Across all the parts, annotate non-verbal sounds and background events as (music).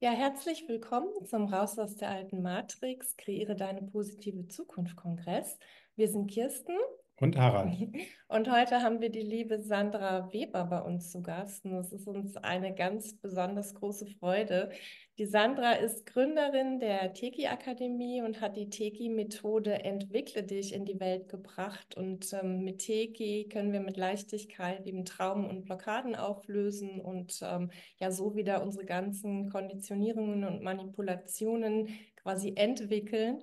Ja, herzlich willkommen zum Raus aus der alten Matrix, Kreiere deine positive Zukunft Kongress. Wir sind Kirsten. Und Harald. (laughs) Und heute haben wir die liebe Sandra Weber bei uns zu Gast. Und es ist uns eine ganz besonders große Freude, die Sandra ist Gründerin der Teki-Akademie und hat die Teki-Methode Entwickle dich in die Welt gebracht. Und ähm, mit Teki können wir mit Leichtigkeit eben Traum und Blockaden auflösen und ähm, ja so wieder unsere ganzen Konditionierungen und Manipulationen quasi entwickeln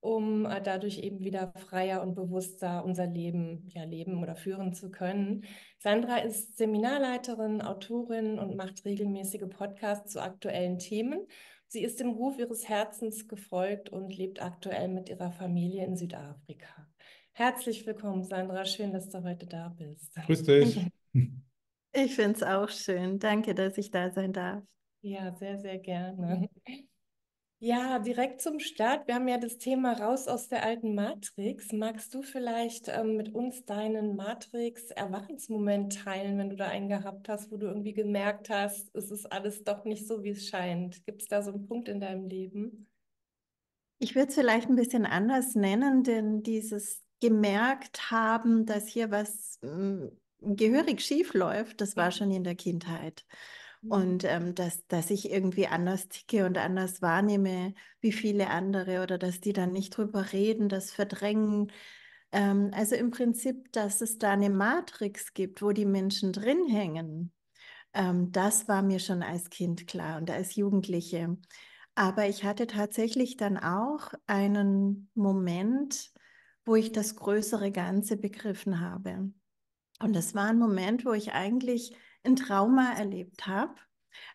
um äh, dadurch eben wieder freier und bewusster unser Leben ja, leben oder führen zu können. Sandra ist Seminarleiterin, Autorin und macht regelmäßige Podcasts zu aktuellen Themen. Sie ist dem Ruf ihres Herzens gefolgt und lebt aktuell mit ihrer Familie in Südafrika. Herzlich willkommen, Sandra. Schön, dass du heute da bist. Grüß dich. (laughs) Ich finde es auch schön. Danke, dass ich da sein darf. Ja, sehr, sehr gerne. Ja, direkt zum Start. Wir haben ja das Thema raus aus der alten Matrix. Magst du vielleicht ähm, mit uns deinen Matrix-Erwachensmoment teilen, wenn du da einen gehabt hast, wo du irgendwie gemerkt hast, es ist alles doch nicht so, wie es scheint? Gibt es da so einen Punkt in deinem Leben? Ich würde es vielleicht ein bisschen anders nennen, denn dieses gemerkt haben, dass hier was mh, mm, gehörig schief läuft, das war mhm. schon in der Kindheit. Mhm. Und ähm, dass, dass ich irgendwie anders ticke und anders wahrnehme wie viele andere oder dass die dann nicht drüber reden, das verdrängen. Ähm, also im Prinzip, dass es da eine Matrix gibt, wo die Menschen drin hängen. Ähm, das war mir schon als Kind klar und als Jugendliche. Aber ich hatte tatsächlich dann auch einen Moment, wo ich das größere Ganze begriffen habe. Und das war ein Moment, wo ich eigentlich ein Trauma erlebt habe.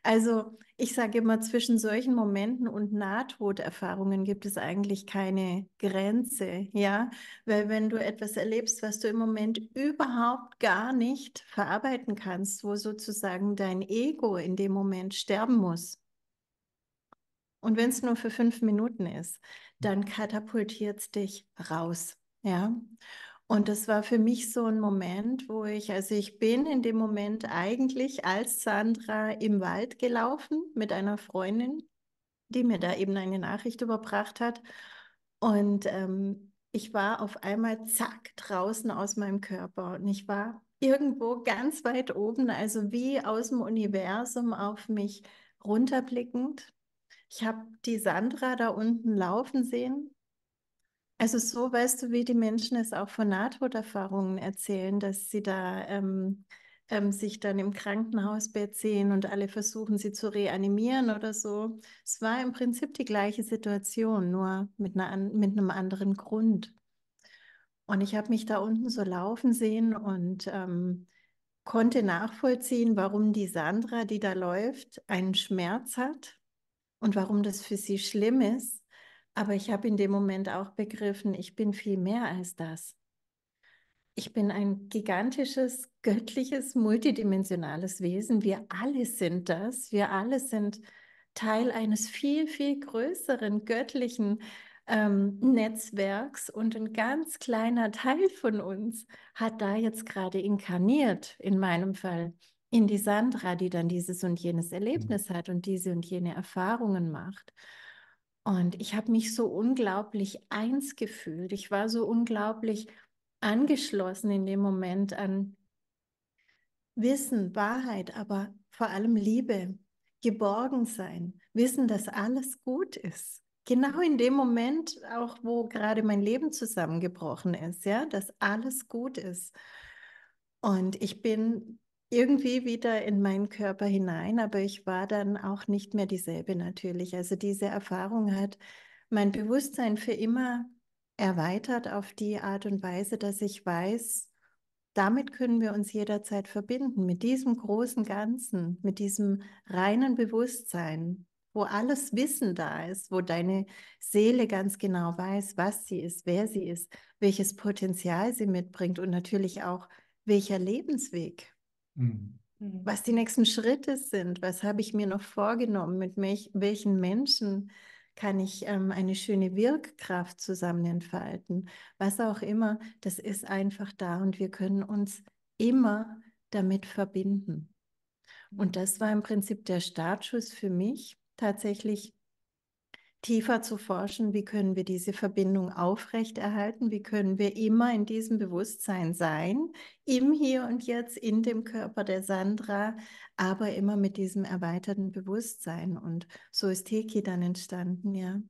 Also ich sage immer, zwischen solchen Momenten und Nahtoderfahrungen gibt es eigentlich keine Grenze, ja, weil wenn du etwas erlebst, was du im Moment überhaupt gar nicht verarbeiten kannst, wo sozusagen dein Ego in dem Moment sterben muss, und wenn es nur für fünf Minuten ist, dann katapultiert es dich raus. Ja. Und das war für mich so ein Moment, wo ich, also ich bin in dem Moment eigentlich als Sandra im Wald gelaufen mit einer Freundin, die mir da eben eine Nachricht überbracht hat. Und ähm, ich war auf einmal zack draußen aus meinem Körper und ich war irgendwo ganz weit oben, also wie aus dem Universum auf mich runterblickend. Ich habe die Sandra da unten laufen sehen also so weißt du, wie die Menschen es auch von Nahtoderfahrungen erzählen, dass sie da ähm, ähm, sich dann im Krankenhausbett sehen und alle versuchen, sie zu reanimieren oder so. Es war im Prinzip die gleiche Situation, nur mit, einer, mit einem anderen Grund. Und ich habe mich da unten so laufen sehen und ähm, konnte nachvollziehen, warum die Sandra, die da läuft, einen Schmerz hat und warum das für sie schlimm ist aber ich habe in dem Moment auch begriffen, ich bin viel mehr als das. Ich bin ein gigantisches, göttliches, multidimensionales Wesen. Wir alle sind das. Wir alle sind Teil eines viel, viel größeren göttlichen ähm, Netzwerks und ein ganz kleiner Teil von uns hat da jetzt gerade inkarniert, in meinem Fall, in die Sandra, die dann dieses und jenes mhm. Erlebnis hat und diese und jene Erfahrungen macht. Und ich habe mich so unglaublich eins gefühlt. Ich war so unglaublich angeschlossen in dem Moment an Wissen, Wahrheit, aber vor allem Liebe, geborgen sein, wissen, dass alles gut ist. Genau in dem Moment, auch wo gerade mein Leben zusammengebrochen ist, ja, dass alles gut ist. Und ich bin irgendwie wieder in meinen Körper hinein, aber ich war dann auch nicht mehr dieselbe natürlich. Also diese Erfahrung hat mein Bewusstsein für immer erweitert auf die Art und Weise, dass ich weiß, damit können wir uns jederzeit verbinden, mit diesem großen Ganzen, mit diesem reinen Bewusstsein, wo alles Wissen da ist, wo deine Seele ganz genau weiß, was sie ist, wer sie ist, welches Potenzial sie mitbringt und natürlich auch welcher Lebensweg Mhm. Was die nächsten Schritte sind, was habe ich mir noch vorgenommen, mit mich, welchen Menschen kann ich ähm, eine schöne Wirkkraft zusammen entfalten, was auch immer, das ist einfach da und wir können uns immer damit verbinden. Und mhm. das war im Prinzip der Startschuss für mich, tatsächlich tiefer zu forschen, wie können wir diese Verbindung aufrechterhalten, wie können wir immer in diesem Bewusstsein sein, im Hier und Jetzt, in dem Körper der Sandra, aber immer mit diesem erweiterten Bewusstsein. Und so ist Teki dann entstanden, ja,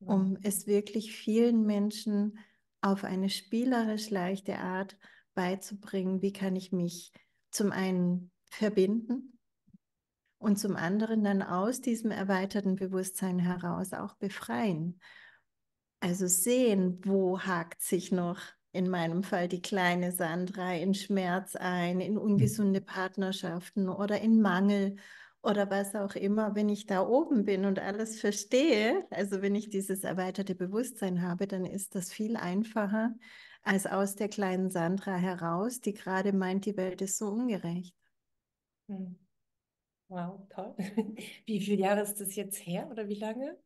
um es wirklich vielen Menschen auf eine spielerisch leichte Art beizubringen, wie kann ich mich zum einen verbinden und zum anderen dann aus diesem erweiterten Bewusstsein heraus auch befreien. Also sehen, wo hakt sich noch in meinem Fall die kleine Sandra in Schmerz ein, in hm. ungesunde Partnerschaften oder in Mangel oder was auch immer, wenn ich da oben bin und alles verstehe, also wenn ich dieses erweiterte Bewusstsein habe, dann ist das viel einfacher als aus der kleinen Sandra heraus, die gerade meint, die Welt ist so ungerecht. Hm. Wow, toll. (laughs) Wie viele Jahre ist das jetzt her oder wie lange,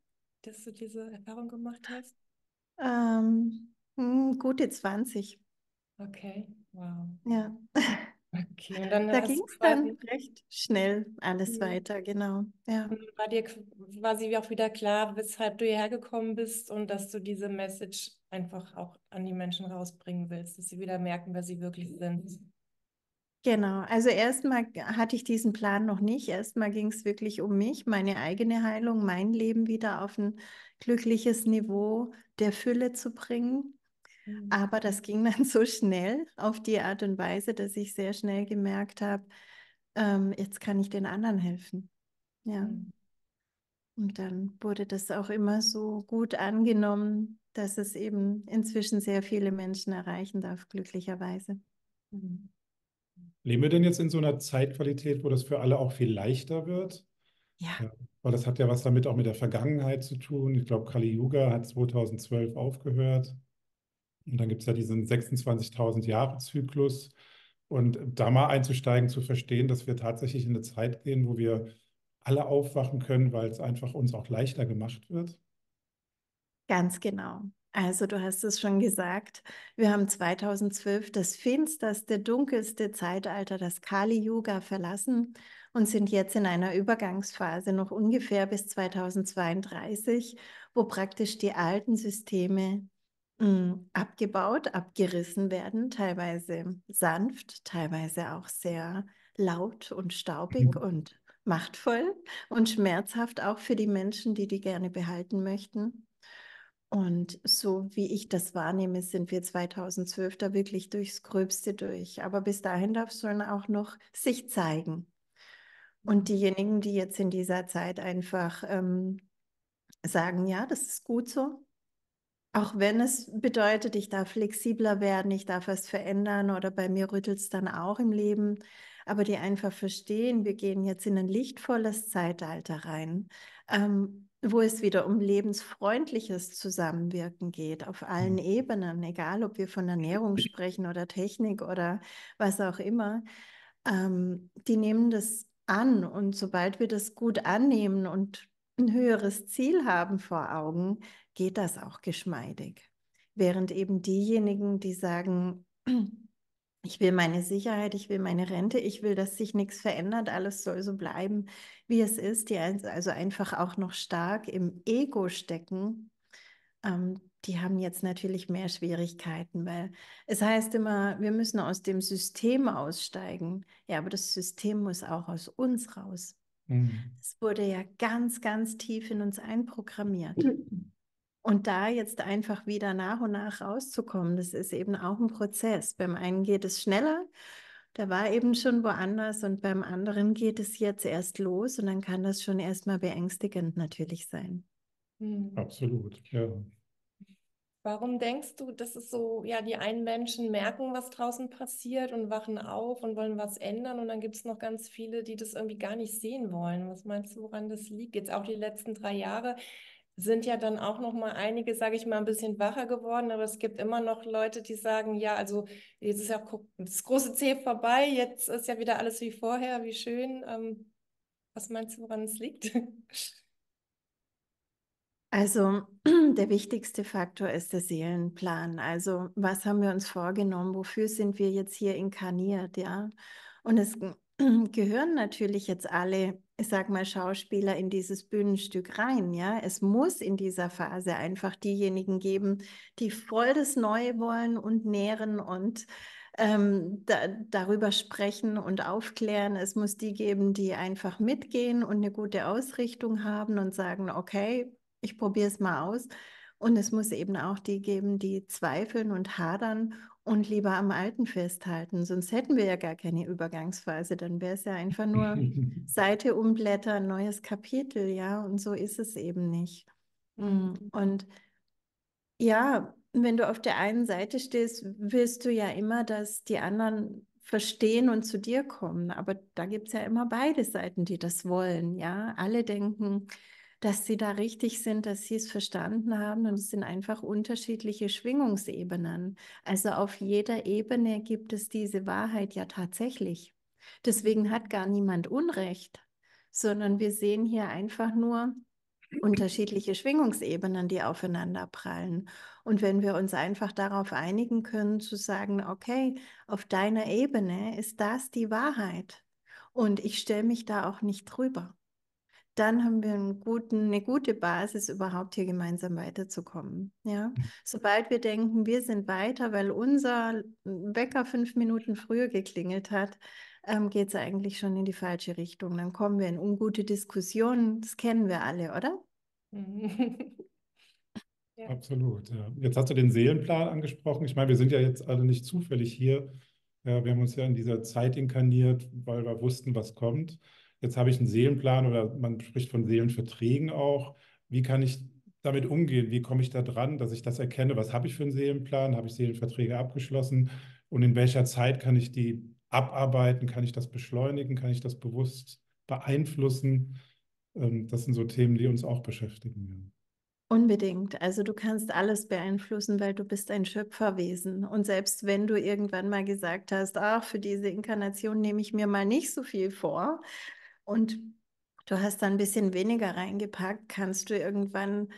dass du diese Erfahrung gemacht hast? Ähm, hm, gute 20. Okay, wow. Ja. Okay, und dann (laughs) da ging es dann recht schnell alles ja. weiter, genau. Ja. War dir quasi auch wieder klar, weshalb du hierher gekommen bist und dass du diese Message einfach auch an die Menschen rausbringen willst, dass sie wieder merken, wer sie wirklich sind. Genau, also erstmal hatte ich diesen Plan noch nicht. Erstmal ging es wirklich um mich, meine eigene Heilung, mein Leben wieder auf ein glückliches Niveau der Fülle zu bringen. Mhm. Aber das ging (laughs) dann so schnell auf die Art und Weise, dass ich sehr schnell gemerkt habe, ähm, jetzt kann ich den anderen helfen. Ja. Mhm. Und dann wurde das auch immer so gut angenommen, dass es eben inzwischen sehr viele Menschen erreichen darf, glücklicherweise. Mhm. Leben wir denn jetzt in so einer Zeitqualität, wo das für alle auch viel leichter wird? Ja. ja. Weil das hat ja was damit auch mit der Vergangenheit zu tun. Ich glaube, Kali Yuga hat 2012 aufgehört. Und dann gibt es ja diesen 26.000 Jahre Zyklus. Und da mal einzusteigen, zu verstehen, dass wir tatsächlich in eine Zeit gehen, wo wir alle aufwachen können, weil es einfach uns auch leichter gemacht wird. Ganz genau. Also du hast es schon gesagt, wir haben 2012 das finsterste, dunkelste Zeitalter, das Kali-Yuga, verlassen und sind jetzt in einer Übergangsphase noch ungefähr bis 2032, wo praktisch die alten Systeme mh, hm, abgebaut, abgerissen werden, teilweise sanft, teilweise auch sehr laut und staubig mhm. und machtvoll und schmerzhaft auch für die Menschen, die die gerne behalten möchten. Und so wie ich das wahrnehme, sind wir 2012 da wirklich durchs Gröbste durch. Aber bis dahin darf schon auch noch sich zeigen. Und diejenigen, die jetzt in dieser Zeit einfach ähm, sagen, ja, das ist gut so, auch wenn es bedeutet, ich darf flexibler werden, ich darf was verändern oder bei mir rüttelt es dann auch im Leben, aber die einfach verstehen, wir gehen jetzt in ein lichtvolles Zeitalter rein. Ähm, wo es wieder um lebensfreundliches Zusammenwirken geht, auf allen mhm. Ebenen, egal ob wir von Ernährung sprechen oder Technik oder was auch immer. Ähm, die nehmen das an und sobald wir das gut annehmen und ein höheres Ziel haben vor Augen, geht das auch geschmeidig. Während eben diejenigen, die sagen, ich will meine Sicherheit, ich will meine Rente, ich will, dass sich nichts verändert, alles soll so bleiben, wie es ist. Die also einfach auch noch stark im Ego stecken, ähm, die haben jetzt natürlich mehr Schwierigkeiten, weil es heißt immer, wir müssen aus dem System aussteigen. Ja, aber das System muss auch aus uns raus. Es mhm. wurde ja ganz, ganz tief in uns einprogrammiert. Mhm. Und da jetzt einfach wieder nach und nach rauszukommen, das ist eben auch ein Prozess. Beim einen geht es schneller, der war eben schon woanders und beim anderen geht es jetzt erst los und dann kann das schon erstmal beängstigend natürlich sein. Hm. Absolut, ja. Warum denkst du, dass es so, ja, die einen Menschen merken, was draußen passiert und wachen auf und wollen was ändern und dann gibt es noch ganz viele, die das irgendwie gar nicht sehen wollen. Was meinst du, woran das liegt? Jetzt auch die letzten drei Jahre sind ja dann auch noch mal einige, sage ich mal, ein bisschen wacher geworden, aber es gibt immer noch Leute, die sagen, ja, also jetzt ist ja das große C vorbei, jetzt ist ja wieder alles wie vorher, wie schön. Ähm, was meinst du, woran es liegt? Also (clears throat) der wichtigste Faktor ist der Seelenplan. Also was haben wir uns vorgenommen? Wofür sind wir jetzt hier inkarniert? Ja, und es (clears throat) gehören natürlich jetzt alle ich sag mal, Schauspieler in dieses Bühnenstück rein. Ja, es muss in dieser Phase einfach diejenigen geben, die voll das Neue wollen und nähren und ähm, da, darüber sprechen und aufklären. Es muss die geben, die einfach mitgehen und eine gute Ausrichtung haben und sagen, okay, ich probiere es mal aus. Und es muss eben auch die geben, die zweifeln und hadern und lieber am Alten festhalten. Sonst hätten wir ja gar keine Übergangsphase. Dann wäre es ja einfach nur (laughs) Seite umblättern, neues Kapitel, ja. Und so ist es eben nicht. Mm, und ja, wenn du auf der einen Seite stehst, willst du ja immer, dass die anderen verstehen und zu dir kommen. Aber da gibt es ja immer beide Seiten, die das wollen, ja. Alle denken, dass sie da richtig sind, dass sie es verstanden haben. Und es sind einfach unterschiedliche Schwingungsebenen. Also auf jeder Ebene gibt es diese Wahrheit ja tatsächlich. Deswegen hat gar niemand Unrecht, sondern wir sehen hier einfach nur unterschiedliche Schwingungsebenen, die aufeinander prallen. Und wenn wir uns einfach darauf einigen können, zu sagen, okay, auf deiner Ebene ist das die Wahrheit. Und ich stelle mich da auch nicht drüber dann haben wir guten, eine gute Basis, überhaupt hier gemeinsam weiterzukommen. Ja? Mhm. Sobald wir denken, wir sind weiter, weil unser Wecker fünf Minuten früher geklingelt hat, ähm, geht es eigentlich schon in die falsche Richtung. Dann kommen wir in ungute Diskussionen. Das kennen wir alle, oder? Mhm. (laughs) ja. Absolut. Ja. Jetzt hast du den Seelenplan angesprochen. Ich meine, wir sind ja jetzt alle nicht zufällig hier. Ja, wir haben uns ja in dieser Zeit inkarniert, weil wir wussten, was kommt jetzt habe ich einen Seelenplan oder man spricht von Seelenverträgen auch. Wie kann ich damit umgehen? Wie komme ich da dran, dass ich das erkenne? Was habe ich für einen Seelenplan? Habe ich Seelenverträge abgeschlossen? Und in welcher Zeit kann ich die abarbeiten? Kann ich das beschleunigen? Kann ich das bewusst beeinflussen? Ähm, das sind so Themen, die uns auch beschäftigen. Unbedingt. Also du kannst alles beeinflussen, weil du bist ein Schöpferwesen. Und selbst wenn du irgendwann mal gesagt hast, ach, für diese Inkarnation nehme ich mir mal nicht so viel vor, und du hast da ein bisschen weniger reingepackt, kannst du irgendwann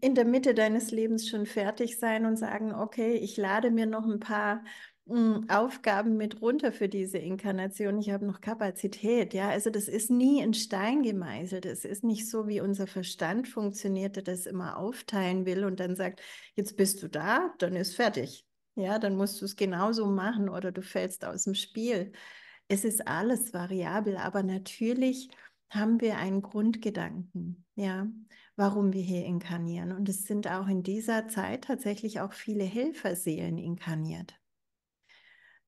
in der Mitte deines Lebens schon fertig sein und sagen, okay, ich lade mir noch ein paar hm, Aufgaben mit runter für diese Inkarnation. Ich habe noch Kapazität. Ja, also das ist nie in Stein gemeißelt. Es ist nicht so, wie unser Verstand funktioniert, der das immer aufteilen will und dann sagt, jetzt bist du da, dann ist fertig. Ja, dann musst du es genauso machen oder du fällst aus dem Spiel es ist alles variabel, aber natürlich haben wir einen Grundgedanken, ja, warum wir hier inkarnieren. Und es sind auch in dieser Zeit tatsächlich auch viele Helferseelen inkarniert.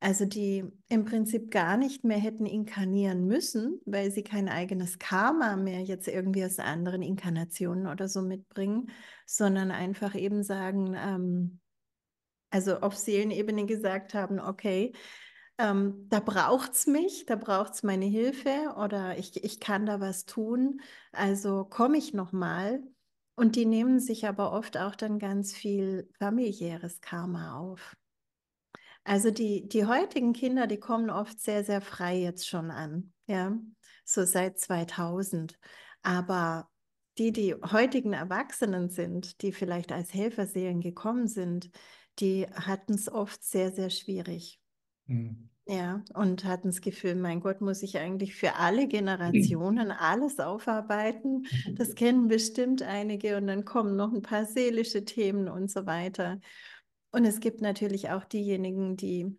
Also die im Prinzip gar nicht mehr hätten inkarnieren müssen, weil sie kein eigenes Karma mehr jetzt irgendwie aus anderen Inkarnationen oder so mitbringen, sondern einfach eben sagen, ähm, also auf Seelenebene gesagt haben, okay, ähm, da es mich, da braucht es meine Hilfe oder ich, ich kann da was tun, also komme ich nochmal. Und die nehmen sich aber oft auch dann ganz viel familiäres Karma auf. Also die, die heutigen Kinder, die kommen oft sehr, sehr frei jetzt schon an, ja, so seit 2000. Aber die, die heutigen Erwachsenen sind, die vielleicht als Helferseelen gekommen sind, die hatten es oft sehr, sehr schwierig. Mhm. Ja, und hatten das Gefühl, mein Gott, muss ich eigentlich für alle mhm. Generationen alles aufarbeiten? Mhm. Das kennen bestimmt einige und dann kommen noch ein paar seelische Themen und so weiter. Und es gibt natürlich auch diejenigen, die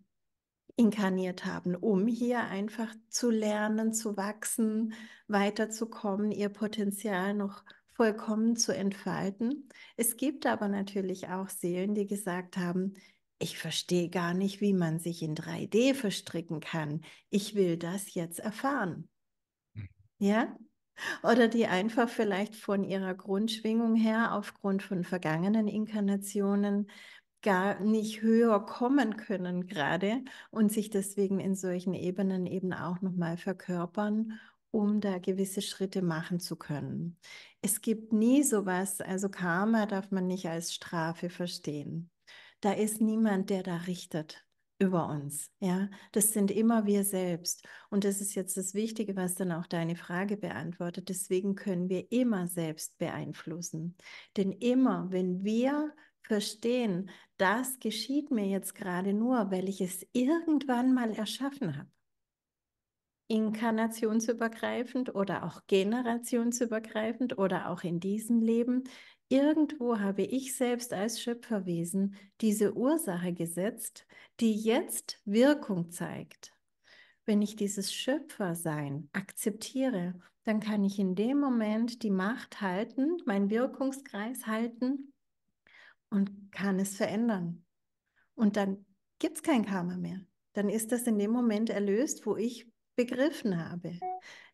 inkarniert haben, um hier einfach zu lernen, zu wachsen, weiterzukommen, ihr Potenzial noch vollkommen zu entfalten. Es gibt aber natürlich auch Seelen, die gesagt haben, ich verstehe gar nicht, wie man sich in 3D verstricken kann. Ich will das jetzt erfahren. Hm. Ja? Oder die einfach vielleicht von ihrer Grundschwingung her aufgrund von vergangenen Inkarnationen gar nicht höher kommen können gerade und sich deswegen in solchen Ebenen eben auch nochmal verkörpern, um da gewisse Schritte machen zu können. Es gibt nie sowas, also Karma darf man nicht als Strafe verstehen. Da ist niemand, der da richtet über uns. Ja, das sind immer wir selbst. Und das ist jetzt das Wichtige, was dann auch deine Frage beantwortet. Deswegen können wir immer selbst beeinflussen. Denn immer, wenn wir verstehen, das geschieht mir jetzt gerade nur, weil ich es irgendwann mal erschaffen habe. Inkarnationsübergreifend oder auch generationsübergreifend oder auch in diesem Leben Irgendwo habe ich selbst als Schöpferwesen diese Ursache gesetzt, die jetzt Wirkung zeigt. Wenn ich dieses Schöpfersein akzeptiere, dann kann ich in dem Moment die Macht halten, meinen Wirkungskreis halten und kann es verändern. Und dann gibt es kein Karma mehr. Dann ist das in dem Moment erlöst, wo ich begriffen habe.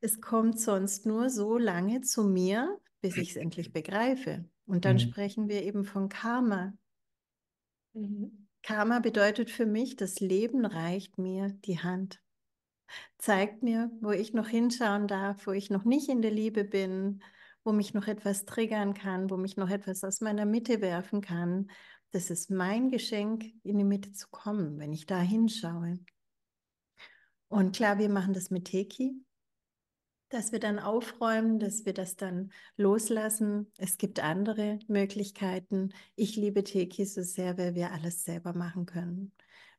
Es kommt sonst nur so lange zu mir, bis ich es endlich begreife. Und dann mhm. sprechen wir eben von Karma. Mhm. Karma bedeutet für mich, das Leben reicht mir die Hand. Zeigt mir, wo ich noch hinschauen darf, wo ich noch nicht in der Liebe bin, wo mich noch etwas triggern kann, wo mich noch etwas aus meiner Mitte werfen kann. Das ist mein Geschenk, in die Mitte zu kommen, wenn ich da hinschaue. Und klar, wir machen das mit Teki, dass wir dann aufräumen, dass wir das dann loslassen. Es gibt andere Möglichkeiten. Ich liebe Teki so sehr, weil wir alles selber machen können,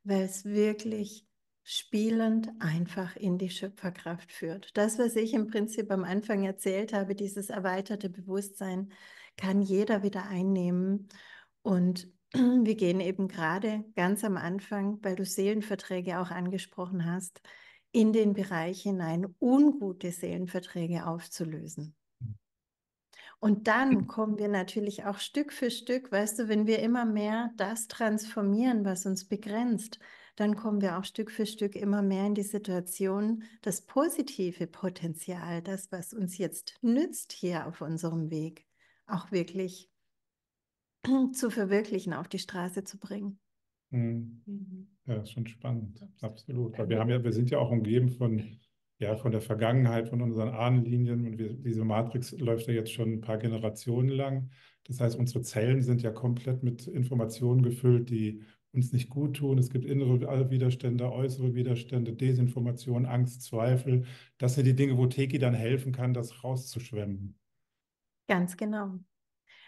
weil es wirklich spielend einfach in die Schöpferkraft führt. Das, was ich im Prinzip am Anfang erzählt habe, dieses erweiterte Bewusstsein, kann jeder wieder einnehmen. Und (clears throat) wir gehen eben gerade ganz am Anfang, weil du Seelenverträge auch angesprochen hast, in den Bereich hinein, ungute Seelenverträge aufzulösen. Hm. Und dann hm. kommen wir natürlich auch Stück für Stück, weißt du, wenn wir immer mehr das transformieren, was uns begrenzt, dann kommen wir auch Stück für Stück immer mehr in die Situation, das positive Potenzial, das, was uns jetzt nützt hier auf unserem Weg, auch wirklich zu verwirklichen, auf die Straße zu bringen. Mhm. Mhm. Ja, das ist schon spannend, absolut. Weil wir haben ja, wir sind ja auch umgeben von, ja, von der Vergangenheit, von unseren Ahnenlinien und wir, diese Matrix läuft ja jetzt schon ein paar Generationen lang. Das heißt, unsere Zellen sind ja komplett mit Informationen gefüllt, die uns nicht gut tun. Es gibt innere Widerstände, äußere Widerstände, Desinformation, Angst, Zweifel. Das sind die Dinge, wo Teki dann helfen kann, das rauszuschwemmen. Ganz genau.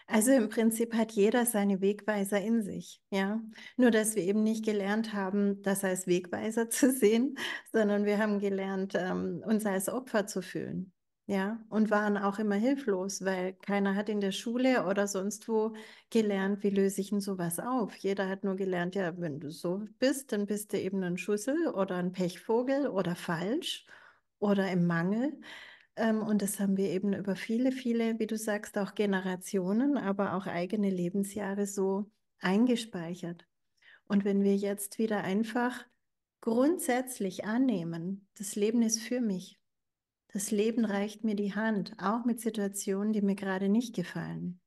Also im Prinzip hat jeder seine Wegweiser in sich, ja. Nur dass wir eben nicht gelernt haben, das als Wegweiser (laughs) zu sehen, sondern wir haben gelernt, ähm, uns als Opfer zu fühlen, ja. Und waren auch immer hilflos, weil keiner hat in der Schule oder sonst wo gelernt, wie löse ich denn sowas auf. Jeder hat nur gelernt, ja, wenn du so bist, dann bist du eben ein Schussel oder ein Pechvogel oder falsch oder im Mangel. Ähm, und das haben wir eben über viele, viele, wie du sagst, auch Generationen, aber auch eigene Lebensjahre so eingespeichert. Und wenn wir jetzt wieder einfach grundsätzlich annehmen, das Leben ist für mich, das Leben reicht mir die Hand, auch mit Situationen, die mir gerade nicht gefallen,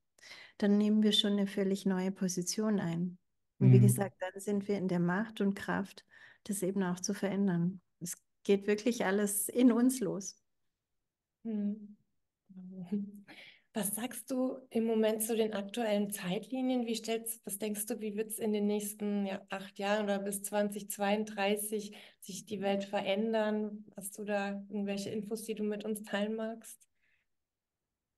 dann nehmen wir schon eine völlig neue Position ein. Und wie mhm. gesagt, dann sind wir in der Macht und Kraft, das eben auch zu verändern. Es geht wirklich alles in uns los. Hm. Was sagst du im Moment zu den aktuellen Zeitlinien? Wie stellst, was denkst du, wie wird es in den nächsten ja, acht Jahren oder bis 2032 sich die Welt verändern? Hast du da irgendwelche Infos, die du mit uns teilen magst?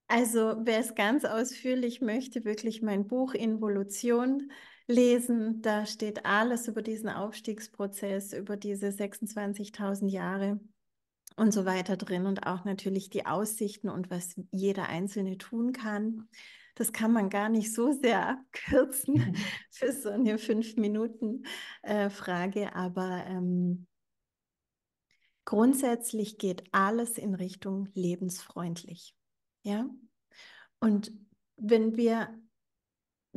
Also, wer es ganz ausführlich möchte, wirklich mein Buch Involution lesen. Da steht alles über diesen Aufstiegsprozess, über diese 26.000 Jahre und so weiter drin und auch natürlich die Aussichten und was jeder Einzelne tun kann. Das kann man gar nicht so sehr abkürzen mhm. (laughs) für so eine Fünf-Minuten-Frage, äh, aber ähm, grundsätzlich geht alles in Richtung lebensfreundlich. Ja? Und wenn wir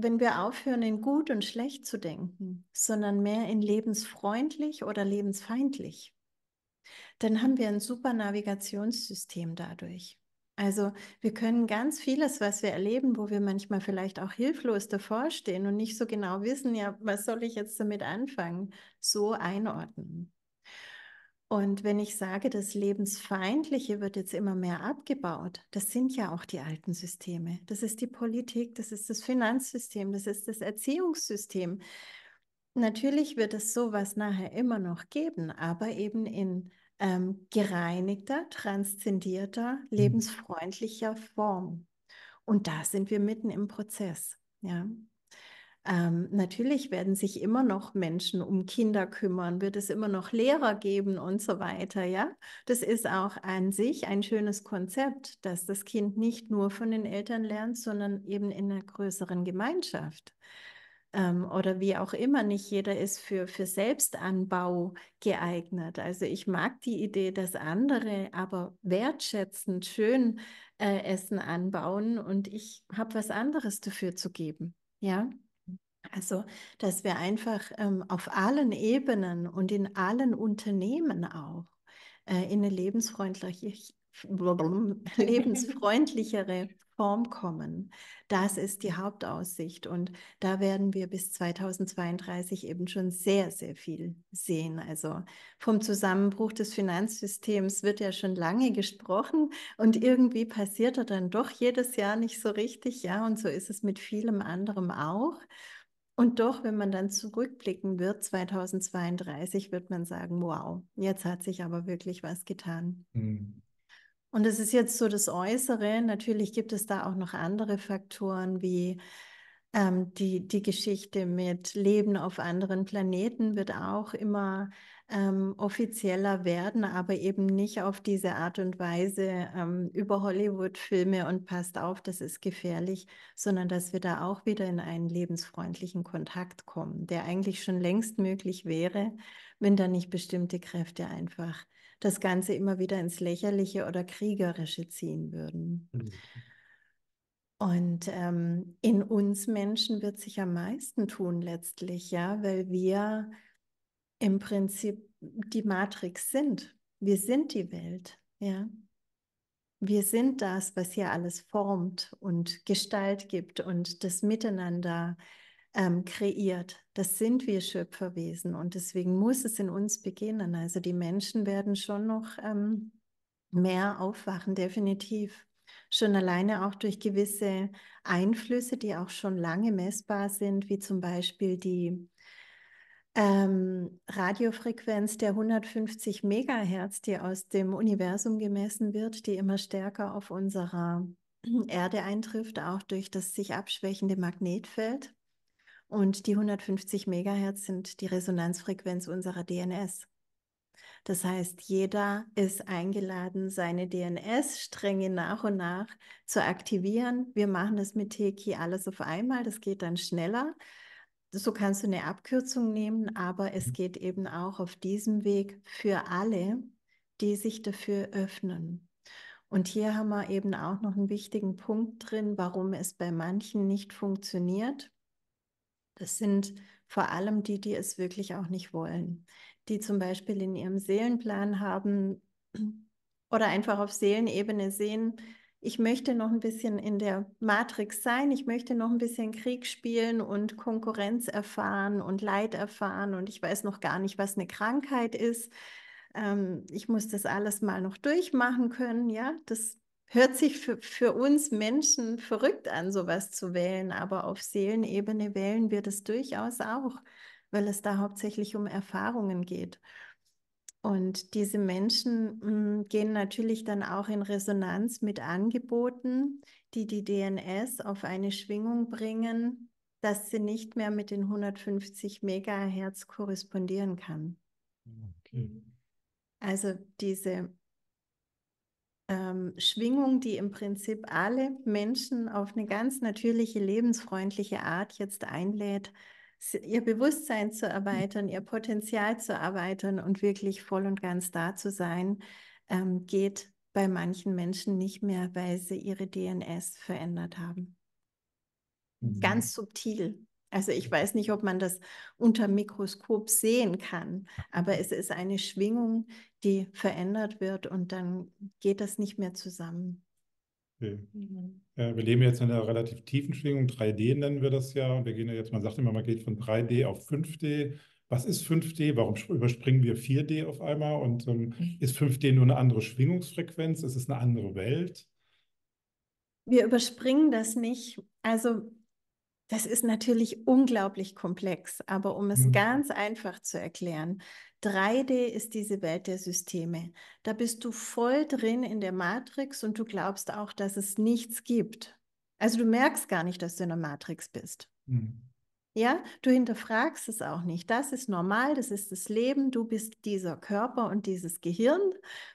wenn wir aufhören, in gut und schlecht zu denken, sondern mehr in lebensfreundlich oder lebensfeindlich, dann haben wir ein super Navigationssystem dadurch. Also wir können ganz vieles, was wir erleben, wo wir manchmal vielleicht auch hilflos davor stehen und nicht so genau wissen, ja, was soll ich jetzt damit anfangen, so einordnen. Und wenn ich sage, das Lebensfeindliche wird jetzt immer mehr abgebaut, das sind ja auch die alten Systeme. Das ist die Politik, das ist das Finanzsystem, das ist das Erziehungssystem. Natürlich wird es sowas nachher immer noch geben, aber eben in ähm, gereinigter, transzendierter, mhm. lebensfreundlicher Form. Und da sind wir mitten im Prozess. Ja. Ähm, natürlich werden sich immer noch Menschen um Kinder kümmern, wird es immer noch Lehrer geben und so weiter, ja. Das ist auch an sich ein schönes Konzept, dass das Kind nicht nur von den Eltern lernt, sondern eben in einer größeren Gemeinschaft ähm, oder wie auch immer. Nicht jeder ist für, für Selbstanbau geeignet. Also ich mag die Idee, dass andere aber wertschätzend schön äh, Essen anbauen und ich habe was anderes dafür zu geben. Ja. Also, dass wir einfach ähm, auf allen Ebenen und in allen Unternehmen auch äh, in eine lebensfreundliche, lebensfreundlichere Form kommen. Das ist die Hauptaussicht und da werden wir bis 2032 eben schon sehr, sehr viel sehen. Also vom Zusammenbruch des Finanzsystems wird ja schon lange gesprochen und irgendwie passiert er dann doch jedes Jahr nicht so richtig. Ja, und so ist es mit vielem anderem auch. Und doch, wenn man dann zurückblicken wird, 2032, wird man sagen, wow, jetzt hat sich aber wirklich was getan. Mhm. Und es ist jetzt so das Äußere. Natürlich gibt es da auch noch andere Faktoren wie ähm, die, die Geschichte mit Leben auf anderen Planeten wird auch immer ähm, offizieller werden, aber eben nicht auf diese Art und Weise ähm, über Hollywood-Filme und passt auf, das ist gefährlich, sondern dass wir da auch wieder in einen lebensfreundlichen Kontakt kommen, der eigentlich schon längst möglich wäre, wenn da nicht bestimmte Kräfte einfach das Ganze immer wieder ins Lächerliche oder Kriegerische ziehen würden. Mhm. Und ähm, in uns Menschen wird sich am meisten tun letztlich, ja, weil wir im Prinzip die Matrix sind. Wir sind die Welt, ja. Wir sind das, was hier alles formt und Gestalt gibt und das Miteinander äh, ähm, kreiert. Das sind wir Schöpferwesen und deswegen muss es in uns beginnen. Also die Menschen werden schon noch ähm, mehr aufwachen, definitiv. Schon alleine auch durch gewisse Einflüsse, die auch schon lange messbar sind, wie zum Beispiel die ähm, Radiofrequenz der 150 Megahertz, die aus dem Universum gemessen wird, die immer stärker auf unserer Erde eintrifft, auch durch das sich abschwächende Magnetfeld. Und die 150 Megahertz sind die Resonanzfrequenz unserer DNS. Das heißt, jeder ist eingeladen, seine DNS-Stränge nach und nach zu aktivieren. Wir machen das mit TKI alles auf einmal, das geht dann schneller. So kannst du eine Abkürzung nehmen, aber es mhm. geht eben auch auf diesem Weg für alle, die sich dafür öffnen. Und hier haben wir eben auch noch einen wichtigen Punkt drin, warum es bei manchen nicht funktioniert. Das sind vor allem die, die es wirklich auch nicht wollen, die zum Beispiel in ihrem Seelenplan haben (clears throat) oder einfach auf Seelenebene sehen, ich möchte noch ein bisschen in der Matrix sein, ich möchte noch ein bisschen Krieg spielen und Konkurrenz erfahren und Leid erfahren und ich weiß noch gar nicht, was eine Krankheit ist. Ähm, ich muss das alles mal noch durchmachen können, ja, das hört sich für, für uns Menschen verrückt an, sowas zu wählen, aber auf Seelenebene wählen wir das durchaus auch, weil es da hauptsächlich um Erfahrungen geht. Und diese Menschen mh, mm, gehen natürlich dann auch in Resonanz mit Angeboten, die die DNS auf eine Schwingung bringen, dass sie nicht mehr mit den 150 Megahertz korrespondieren kann. Okay. Also diese ähm, Schwingung, die im Prinzip alle Menschen auf eine ganz natürliche, lebensfreundliche Art jetzt einlädt, ihr Bewusstsein zu mhm. erweitern, ihr Potenzial zu erweitern und wirklich voll und ganz da zu sein, ähm, geht bei manchen Menschen nicht mehr, weil sie ihre DNS verändert haben. Mhm. Ganz subtil. Also ich weiß nicht, ob man das unter Mikroskop sehen kann, aber es ist eine Schwingung, die verändert wird und dann geht das nicht mehr zusammen. Okay. Mhm. Ja, wir leben jetzt in einer relativ tiefen Schwingung, 3D nennen wir das ja. wir gehen ja jetzt, man sagt immer, man geht von 3D auf 5D. Was ist 5D? Warum überspringen wir 4D auf einmal? Und ähm, mhm. ist 5D nur eine andere Schwingungsfrequenz? Ist es eine andere Welt? Wir überspringen das nicht. Also das ist natürlich unglaublich komplex, aber um es mhm. ganz einfach zu erklären, 3D ist diese Welt der Systeme. Da bist du voll drin in der Matrix und du glaubst auch, dass es nichts gibt. Also du merkst gar nicht, dass du in der Matrix bist. Mhm. Ja, du hinterfragst es auch nicht. Das ist normal, das ist das Leben. Du bist dieser Körper und dieses Gehirn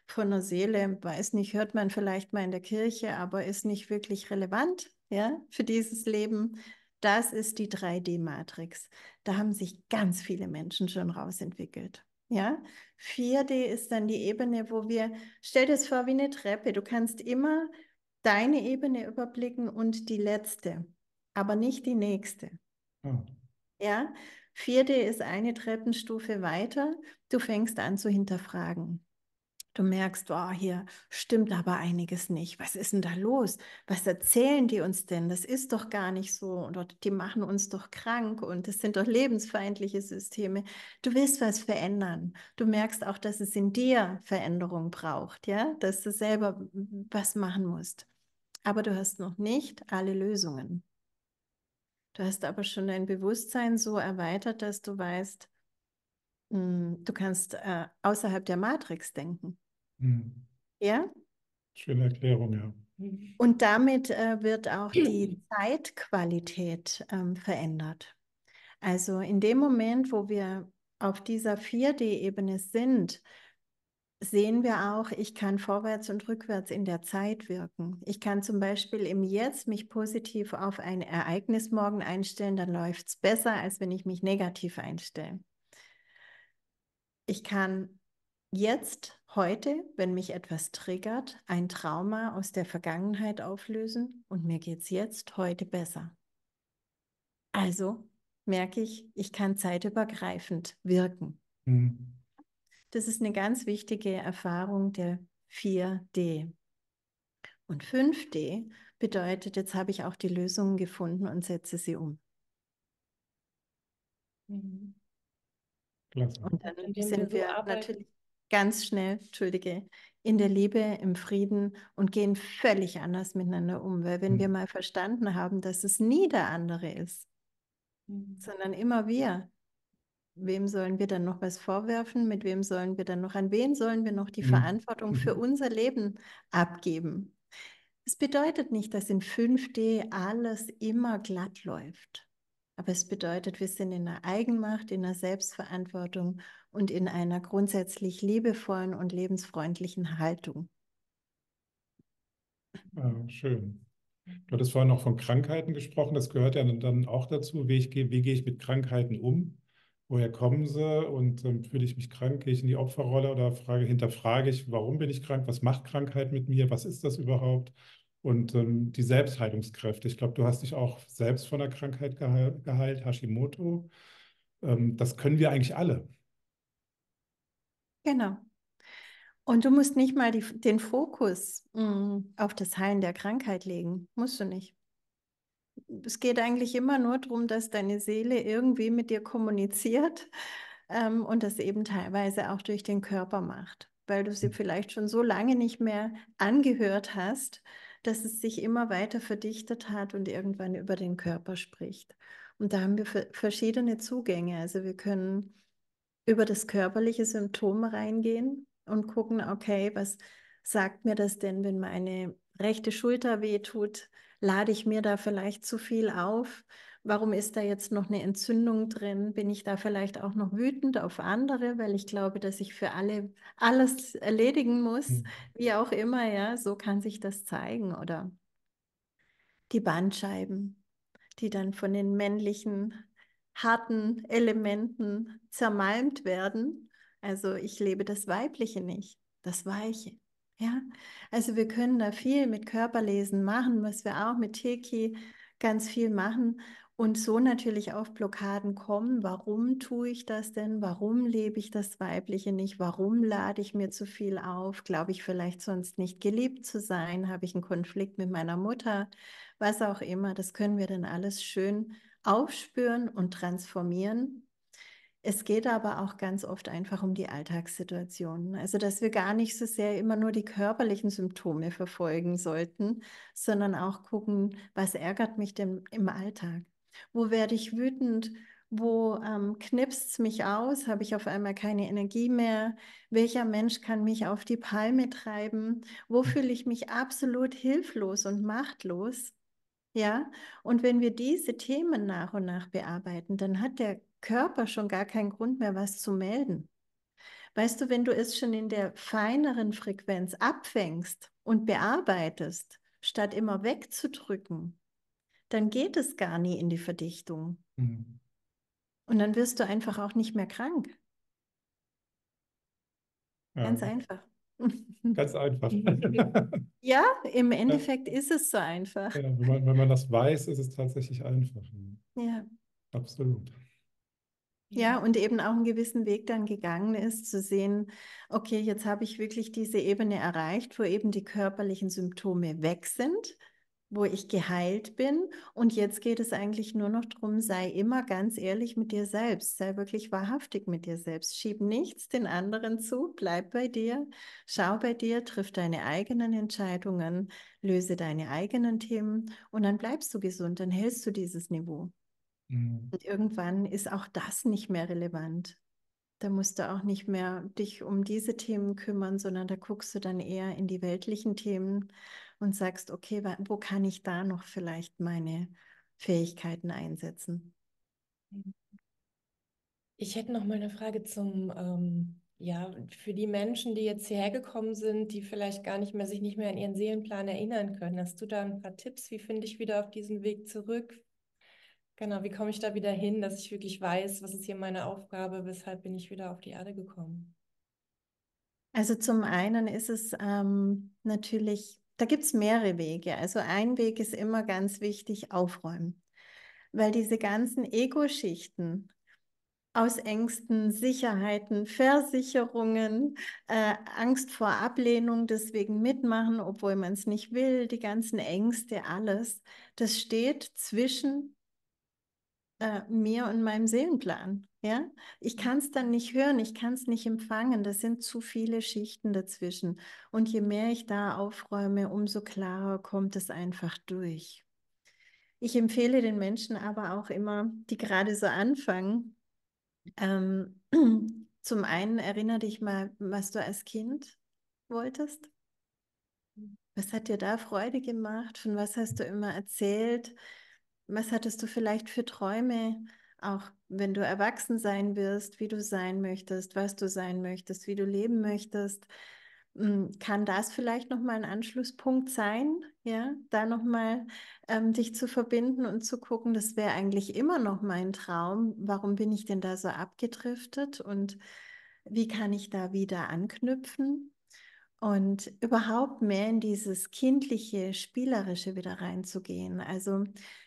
von der Seele. Weiß nicht, hört man vielleicht mal in der Kirche, aber ist nicht wirklich relevant ja, für dieses Leben. Das ist die 3D-Matrix. Da haben sich ganz viele Menschen schon rausentwickelt. Ja, 4D ist dann die Ebene, wo wir, stell dir es vor wie eine Treppe, du kannst immer deine Ebene überblicken und die letzte, aber nicht die nächste. Hm. Ja, 4D ist eine Treppenstufe weiter, du fängst an zu hinterfragen. Du merkst, oh, hier stimmt aber einiges nicht. Was ist denn da los? Was erzählen die uns denn? Das ist doch gar nicht so. Und die machen uns doch krank und das sind doch lebensfeindliche Systeme. Du willst was verändern. Du merkst auch, dass es in dir Veränderung braucht, ja, dass du selber was machen musst. Aber du hast noch nicht alle Lösungen. Du hast aber schon dein Bewusstsein so erweitert, dass du weißt, hm, Du kannst äh, außerhalb der Matrix denken. Hm. Ja? Schöne Erklärung, ja. Und damit äh, wird auch die Zeitqualität ähm, verändert. Also in dem Moment, wo wir auf dieser 4D-Ebene sind, sehen wir auch, ich kann vorwärts und rückwärts in der Zeit wirken. Ich kann zum Beispiel im Jetzt mich positiv auf ein Ereignis morgen einstellen, dann läuft es besser, als wenn ich mich negativ einstelle. Ich kann jetzt heute, wenn mich etwas triggert, ein Trauma aus der Vergangenheit auflösen und mir geht es jetzt heute besser. Also merke ich, ich kann zeitübergreifend wirken. Mhm. Das ist eine ganz wichtige Erfahrung der 4D. Und 5D bedeutet, jetzt habe ich auch die Lösungen gefunden und setze sie um. Mhm. Und dann sind wir natürlich ganz schnell, entschuldige, in der Liebe, im Frieden und gehen völlig anders miteinander um, weil wenn mhm. wir mal verstanden haben, dass es nie der andere ist, mhm. sondern immer wir, wem sollen wir dann noch was vorwerfen, mit wem sollen wir dann noch, an wen sollen wir noch die mhm. Verantwortung für mhm. unser Leben abgeben. Es bedeutet nicht, dass in 5D alles immer glatt läuft. Aber es bedeutet, wir sind in einer Eigenmacht, in einer Selbstverantwortung und in einer grundsätzlich liebevollen und lebensfreundlichen Haltung. Ja, ah, schön. Du hattest vorhin noch von Krankheiten gesprochen. Das gehört ja dann auch dazu. Wie, gehe, wie gehe ich mit Krankheiten um? Woher kommen sie? Und ähm, fühle ich mich krank? Gehe ich in die Opferrolle oder frage, hinterfrage ich, warum bin ich krank? Was macht Krankheit mit mir? Was ist das überhaupt? und ähm, die Selbstheilungskräfte. Ich glaube, du hast dich auch selbst von der Krankheit geheilt, Hashimoto. Ähm, das können wir eigentlich alle. Genau. Und du musst nicht mal die, den Fokus mh, mm, auf das Heilen der Krankheit legen. Musst du nicht. Es geht eigentlich immer nur darum, dass deine Seele irgendwie mit dir kommuniziert ähm, und das eben teilweise auch durch den Körper macht, weil du sie hm. vielleicht schon so lange nicht mehr angehört hast, dass es sich immer weiter verdichtet hat und irgendwann über den Körper spricht. Und da haben wir verschiedene Zugänge. Also wir können über das körperliche Symptom reingehen und gucken, okay, was sagt mir das denn, wenn meine rechte Schulter wehtut? Lade ich mir da vielleicht zu viel auf? warum ist da jetzt noch eine Entzündung drin? Bin ich da vielleicht auch noch wütend auf andere, weil ich glaube, dass ich für alle alles erledigen muss, mhm. wie auch immer, ja, so kann sich das zeigen oder die Bandscheiben, die dann von den männlichen harten Elementen zermalmt werden. Also ich lebe das Weibliche nicht, das Weiche. Ja, also wir können da viel mit Körperlesen machen, was wir auch mit Teki ganz viel machen, und so natürlich auf Blockaden kommen, warum tue ich das denn? Warum lebe ich das Weibliche nicht? Warum lade ich mir zu viel auf? Glaube ich vielleicht sonst nicht geliebt zu sein? Habe ich einen Konflikt mit meiner Mutter? Was auch immer, das können wir dann alles schön aufspüren und transformieren. Es geht aber auch ganz oft einfach um die Alltagssituationen. Also, dass wir gar nicht so sehr immer nur die körperlichen Symptome verfolgen sollten, sondern auch gucken, was ärgert mich denn im Alltag? Wo werde ich wütend? Wo ähm, knipst es mich aus? Habe ich auf einmal keine Energie mehr? Welcher Mensch kann mich auf die Palme treiben? Wo hm. fühle ich mich absolut hilflos und machtlos? Ja, und wenn wir diese Themen nach und nach bearbeiten, dann hat der Körper schon gar keinen Grund mehr, was zu melden. Weißt du, wenn du es schon in der feineren Frequenz abfängst und bearbeitest, statt immer wegzudrücken, dann geht es gar nie in die Verdichtung. Mhm. Und dann wirst du einfach auch nicht mehr krank. Ja. Ganz einfach. (laughs) Ganz einfach. (laughs) ja, im Endeffekt ja. ist es so einfach. Ja, wenn, man, wenn man das weiß, ist es tatsächlich einfach. Ja. Absolut. Ja, und eben auch einen gewissen Weg dann gegangen ist, zu sehen, okay, jetzt habe ich wirklich diese Ebene erreicht, wo eben die körperlichen Symptome weg sind wo ich geheilt bin. Und jetzt geht es eigentlich nur noch darum, sei immer ganz ehrlich mit dir selbst, sei wirklich wahrhaftig mit dir selbst. Schieb nichts den anderen zu, bleib bei dir, schau bei dir, triff deine eigenen Entscheidungen, löse deine eigenen Themen und dann bleibst du gesund, dann hältst du dieses Niveau. Mhm. Und irgendwann ist auch das nicht mehr relevant. Da musst du auch nicht mehr dich um diese Themen kümmern, sondern da guckst du dann eher in die weltlichen Themen und sagst, okay, wo kann ich da noch vielleicht meine Fähigkeiten einsetzen? Ich hätte noch mal eine Frage zum ähm ja, für die Menschen, die jetzt hierher gekommen sind, die vielleicht gar nicht mehr sich nicht mehr an ihren Seelenplan erinnern können, hast du da ein paar Tipps? Wie finde ich wieder auf diesen Weg zurück? Genau, wie komme ich da wieder hin, dass ich wirklich weiß, was ist hier meine Aufgabe, weshalb bin ich wieder auf die Erde gekommen? Also zum einen ist es ähm, natürlich da gibt es mehrere Wege. Also ein Weg ist immer ganz wichtig, aufräumen. Weil diese ganzen Ego-Schichten aus Ängsten, Sicherheiten, Versicherungen, äh, Angst vor Ablehnung, deswegen mitmachen, obwohl man es nicht will, die ganzen Ängste, alles, das steht zwischen äh, mir und meinem Seelenplan. Ja, ich kann es dann nicht hören, ich kann es nicht empfangen. Das sind zu viele Schichten dazwischen. Und je mehr ich da aufräume, umso klarer kommt es einfach durch. Ich empfehle den Menschen aber auch immer, die gerade so anfangen. Ähm, (clears throat) zum einen erinnere dich mal, was du als Kind wolltest. Mhm. Was hat dir da Freude gemacht? Von was hast du immer erzählt? Was hattest du vielleicht für Träume, auch wenn du erwachsen sein wirst, wie du sein möchtest, was du sein möchtest, wie du leben möchtest? Hm, kann das vielleicht nochmal ein Anschlusspunkt sein, ja, da nochmal ähm, dich zu verbinden und zu gucken, das wäre eigentlich immer noch mein Traum. Warum bin ich denn da so abgedriftet und wie kann ich da wieder anknüpfen? Und überhaupt mehr in dieses kindliche, spielerische wieder reinzugehen. Also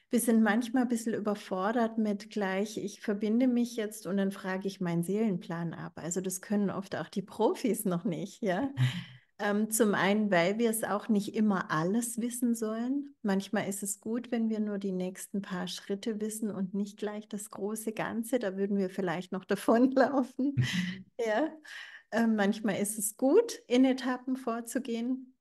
wir sind manchmal ein bisschen überfordert mit gleich, ich verbinde mich jetzt und dann frage ich meinen Seelenplan ab. Also das können oft auch die Profis noch nicht, ja. (laughs) Ähm, zum einen, weil wir es auch nicht immer alles wissen sollen. Manchmal ist es gut, wenn wir nur die nächsten paar Schritte wissen und nicht gleich das große Ganze. Da würden wir vielleicht noch (laughs) davonlaufen. (laughs) ja. Ähm, manchmal ist es gut, in Etappen vorzugehen.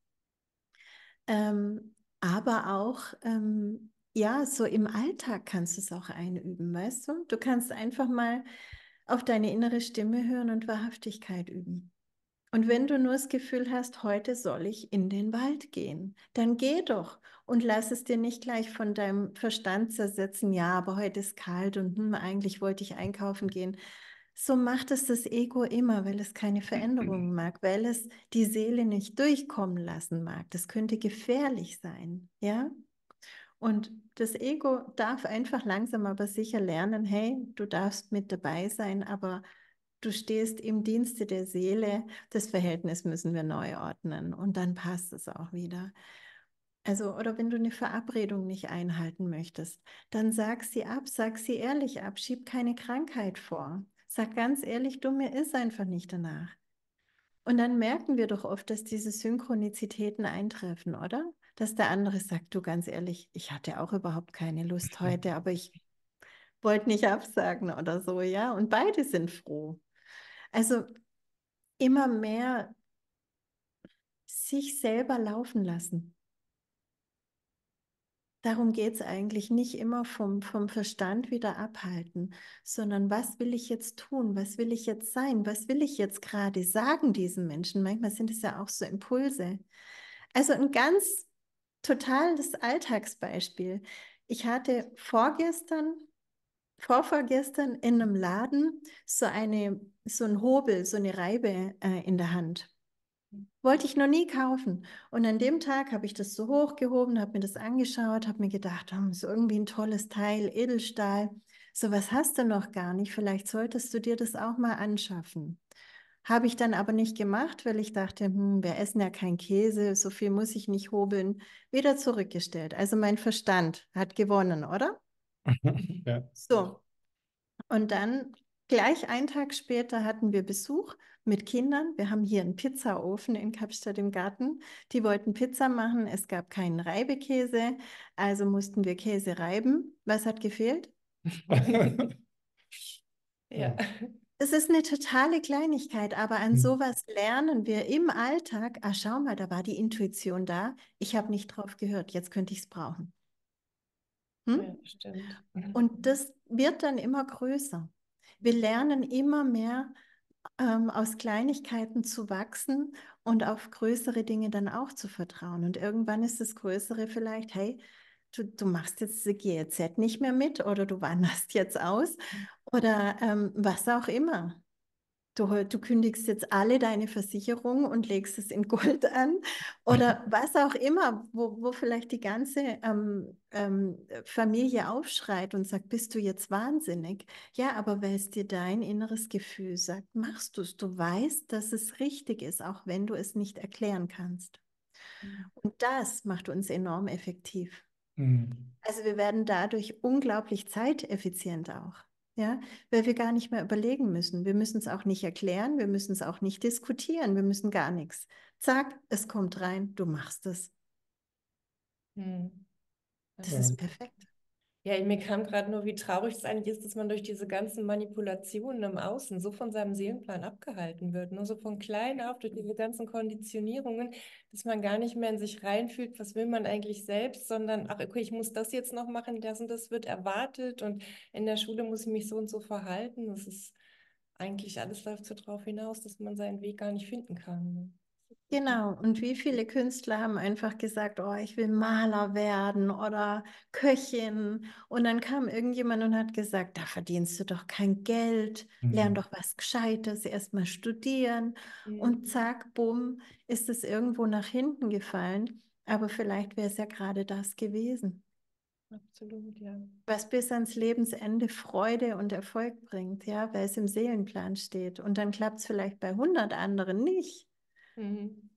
Ähm, aber auch, ähm, ja, so im Alltag kannst du es auch einüben, weißt du? Du kannst einfach mal auf deine innere Stimme hören und Wahrhaftigkeit üben. Und wenn du nur das Gefühl hast, heute soll ich in den Wald gehen, dann geh doch und lass es dir nicht gleich von deinem Verstand zersetzen, ja, aber heute ist kalt und hm, eigentlich wollte ich einkaufen gehen. So macht es das Ego immer, weil es keine mhm. Veränderungen mag, weil es die Seele nicht durchkommen lassen mag. Das könnte gefährlich sein, ja? Und das Ego darf einfach langsam aber sicher lernen, hey, du darfst mit dabei sein, aber du stehst im Dienste der Seele, das Verhältnis müssen wir neu ordnen und dann passt es auch wieder. Also, oder wenn du eine Verabredung nicht einhalten möchtest, dann sag sie ab, sag sie ehrlich ab, schieb keine Krankheit vor. Sag ganz ehrlich, du mir ist einfach nicht danach. Und dann merken wir doch oft, dass diese Synchronizitäten eintreffen, oder? dass der andere sagt, du ganz ehrlich, ich hatte auch überhaupt keine Lust mhm. heute, aber ich wollte nicht absagen oder so, ja. Und beide sind froh. Also immer mehr sich selber laufen lassen. Darum geht es eigentlich nicht immer vom, vom Verstand wieder abhalten, sondern was will ich jetzt tun? Was will ich jetzt sein? Was will ich jetzt gerade sagen diesen Menschen? Manchmal sind es ja auch so Impulse. Also ein ganz total das Alltagsbeispiel. Ich hatte vorgestern, vorvorgestern in einem Laden so eine, so ein Hobel, so eine Reibe äh, in der Hand. Wollte ich noch nie kaufen. Und an dem Tag habe ich das so hochgehoben, habe mir das angeschaut, habe mir gedacht, hm, oh, ist irgendwie ein tolles Teil, Edelstahl. So was hast du noch gar nicht. Vielleicht solltest du dir das auch mal anschaffen. Habe ich dann aber nicht gemacht, weil ich dachte, hm, wir essen ja keinen Käse, so viel muss ich nicht hobeln. Wieder zurückgestellt. Also mein Verstand hat gewonnen, oder? (laughs) ja. So. Und dann gleich einen Tag später hatten wir Besuch mit Kindern. Wir haben hier einen Pizzaofen in Kapstadt im Garten. Die wollten Pizza machen. Es gab keinen Reibekäse, also mussten wir Käse reiben. Was hat gefehlt? (laughs) ja. ja. Es ist eine totale Kleinigkeit, aber an mhm. sowas lernen wir im Alltag. Ah, schau mal, da war die Intuition da. Ich habe nicht drauf gehört. Jetzt könnte ich es brauchen. Hm? Ja, mhm. Und das wird dann immer größer. Wir lernen immer mehr ähm, aus Kleinigkeiten zu wachsen und auf größere Dinge dann auch zu vertrauen. Und irgendwann ist das Größere vielleicht, hey, du, du machst jetzt die GEZ nicht mehr mit oder du wanderst jetzt aus mhm. oder ähm, was auch immer. Du, du kündigst jetzt alle deine Versicherungen und legst es in Gold an oder mhm. was auch immer, wo, wo vielleicht die ganze ähm, ähm, Familie aufschreit und sagt, bist du jetzt wahnsinnig? Ja, aber weil es dir dein inneres Gefühl sagt, machst du es. Du weißt, dass es richtig ist, auch wenn du es nicht erklären kannst. Mhm. Und das macht uns enorm effektiv. Mhm. Also wir werden dadurch unglaublich zeiteffizient auch. Ja, weil wir gar nicht mehr überlegen müssen. Wir müssen es auch nicht erklären, wir müssen es auch nicht diskutieren, wir müssen gar nichts. Zack, es kommt rein, du machst es. Mhm. Das ja. ist perfekt. Ja, mir kam gerade nur, wie traurig es eigentlich ist, dass man durch diese ganzen Manipulationen im Außen so von seinem Seelenplan abgehalten wird. Nur ne? so von klein auf durch diese ganzen Konditionierungen, dass man gar nicht mehr in sich reinfühlt, was will man eigentlich selbst, sondern, ach, okay, ich muss das jetzt noch machen, das und das wird erwartet und in der Schule muss ich mich so und so verhalten. Das ist eigentlich alles läuft so drauf hinaus, dass man seinen Weg gar nicht finden kann. Ne? Genau, und wie viele Künstler haben einfach gesagt, oh, ich will Maler werden oder Köchin. Und dann kam irgendjemand und hat gesagt, da verdienst du doch kein Geld, mhm. lern doch was Gescheites, erstmal studieren. Mhm. Und zack, bumm, ist es irgendwo nach hinten gefallen. Aber vielleicht wäre es ja gerade das gewesen. Absolut, ja. Was bis ans Lebensende Freude und Erfolg bringt, ja, weil es im Seelenplan steht. Und dann klappt es vielleicht bei 100 anderen nicht. Mhm.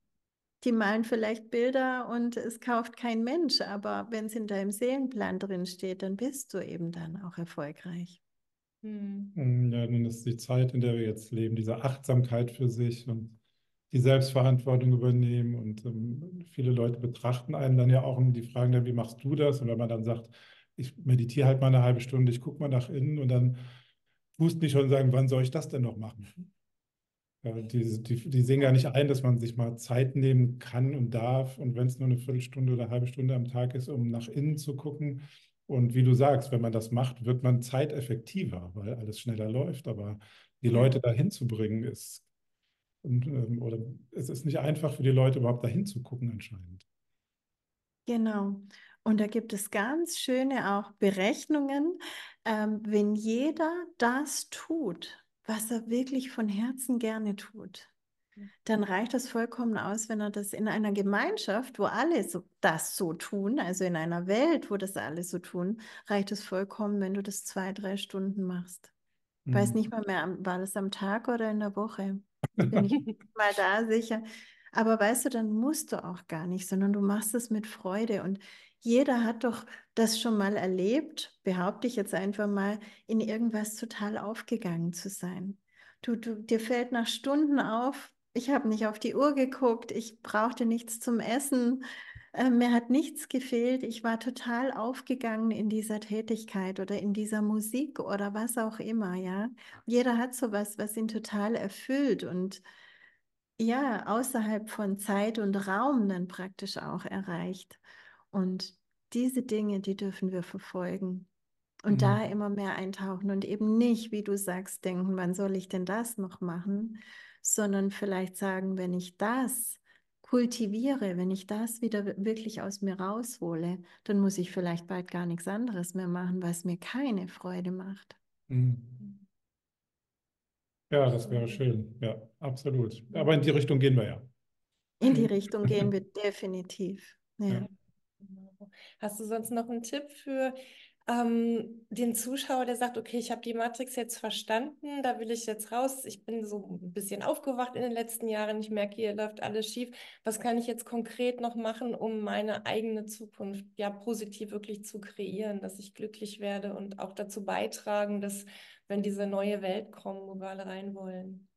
Die malen vielleicht Bilder und es kauft kein Mensch, aber wenn es in deinem Seelenplan drin steht, dann bist du eben dann auch erfolgreich. Mhm. Mhm, ja, dann ist die Zeit, in der wir jetzt leben, diese Achtsamkeit für sich und die Selbstverantwortung übernehmen. Und ähm, viele Leute betrachten einen dann ja auch und die fragen dann, wie machst du das? Und wenn man dann sagt, ich meditiere halt mal eine halbe Stunde, ich gucke mal nach innen und dann wussten die schon sagen, wann soll ich das denn noch machen? Die, die, die, sehen gar nicht ein, dass man sich mal Zeit nehmen kann und darf. Und wenn es nur eine Viertelstunde oder eine halbe Stunde am Tag ist, um nach innen zu gucken. Und wie du sagst, wenn man das macht, wird man zeiteffektiver, weil alles schneller läuft. Aber die Leute dahin zu bringen, ist, und, ähm, oder es ist nicht einfach für die Leute überhaupt dahin zu gucken, anscheinend. Genau. Und da gibt es ganz schöne auch Berechnungen, ähm, wenn jeder das tut, was er wirklich von Herzen gerne tut, dann reicht das vollkommen aus, wenn er das in einer Gemeinschaft, wo alle so, das so tun, also in einer Welt, wo das alle so tun, reicht es vollkommen, wenn du das zwei, drei Stunden machst. Ich mhm. weiß nicht mal mehr, war das am Tag oder in der Woche? Bin ich (laughs) (laughs) mal da sicher. Aber weißt du, dann musst du auch gar nicht, sondern du machst es mit Freude. Und jeder hat doch das schon mal erlebt, behaupte ich jetzt einfach mal, in irgendwas total aufgegangen zu sein. Du, du, dir fällt nach Stunden auf, ich habe nicht auf die Uhr geguckt, ich brauchte nichts zum Essen, äh, mir hat nichts gefehlt, ich war total aufgegangen in dieser Tätigkeit oder in dieser Musik oder was auch immer, ja. Jeder hat sowas, was ihn total erfüllt und ja, außerhalb von Zeit und Raum dann praktisch auch erreicht. Und diese Dinge, die dürfen wir verfolgen und mhm. da immer mehr eintauchen und eben nicht, wie du sagst, denken, wann soll ich denn das noch machen, sondern vielleicht sagen, wenn ich das kultiviere, wenn ich das wieder wirklich aus mir raushole, dann muss ich vielleicht bald gar nichts anderes mehr machen, was mir keine Freude macht. Mhm. Ja, das wäre schön. Ja, absolut. Aber in die Richtung gehen wir ja. In die Richtung gehen wir definitiv. ja. ja. Hast du sonst noch einen Tipp für ähm, den Zuschauer, der sagt, okay, ich habe die Matrix jetzt verstanden, da will ich jetzt raus, ich bin so ein bisschen aufgewacht in den letzten Jahren, ich merke, hier läuft alles schief. Was kann ich jetzt konkret noch machen, um meine eigene Zukunft ja positiv wirklich zu kreieren, dass ich glücklich werde und auch dazu beitragen, dass wenn diese neue Welt kommt, wo wir alle rein wollen?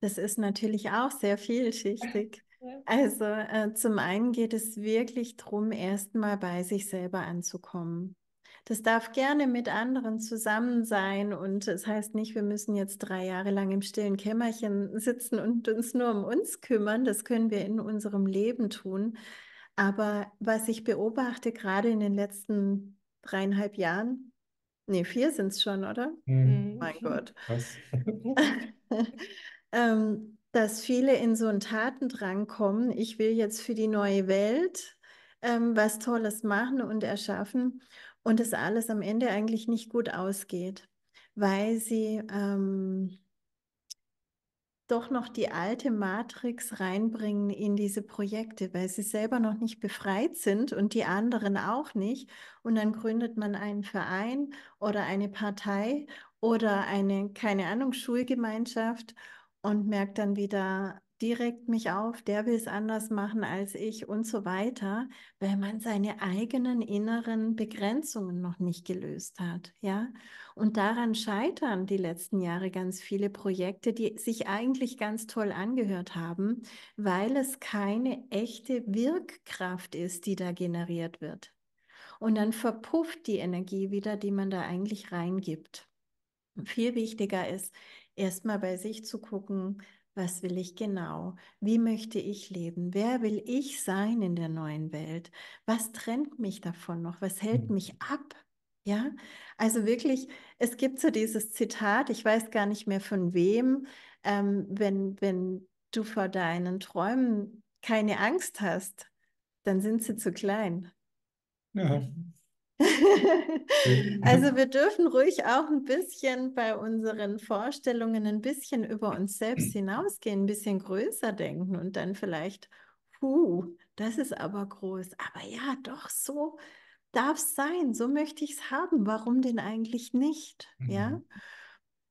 Das ist natürlich auch sehr vielschichtig. Also äh, zum einen geht es wirklich darum, erstmal bei sich selber anzukommen. Das darf gerne mit anderen zusammen sein und es das heißt nicht, wir müssen jetzt drei Jahre lang im stillen Kämmerchen sitzen und uns nur um uns kümmern. Das können wir in unserem Leben tun. Aber was ich beobachte, gerade in den letzten dreieinhalb Jahren, nee, vier sind es schon, oder? Mhm. Mein mhm. Gott. Was? (laughs) (laughs) ähm, dass viele in so einen Tatendrang kommen, ich will jetzt für die neue Welt ähm, was Tolles machen und erschaffen und das alles am Ende eigentlich nicht gut ausgeht, weil sie ähm, doch noch die alte Matrix reinbringen in diese Projekte, weil sie selber noch nicht befreit sind und die anderen auch nicht. Und dann gründet man einen Verein oder eine Partei oder eine, keine Ahnung, Schulgemeinschaft und merkt dann wieder direkt mich auf, der will es anders machen als ich und so weiter, weil man seine eigenen inneren Begrenzungen noch nicht gelöst hat, ja? Und daran scheitern die letzten Jahre ganz viele Projekte, die sich eigentlich ganz toll angehört haben, weil es keine echte Wirkkraft ist, die da generiert wird. Und dann verpufft die Energie wieder, die man da eigentlich reingibt. Viel wichtiger ist, erstmal bei sich zu gucken, was will ich genau? Wie möchte ich leben? Wer will ich sein in der neuen Welt? Was trennt mich davon noch? Was hält hm. mich ab? Ja, also wirklich, es gibt so dieses Zitat, ich weiß gar nicht mehr von wem, ähm, wenn, wenn du vor deinen Träumen keine Angst hast, dann sind sie zu klein. Ja. (laughs) Mhm. also wir dürfen ruhig auch ein bisschen bei unseren Vorstellungen ein bisschen über uns selbst hinausgehen, ein bisschen größer denken und dann vielleicht, puh, das ist aber groß. Aber ja, doch so darf es sein, so möchte ich es haben. Warum denn eigentlich nicht? Mhm. Ja.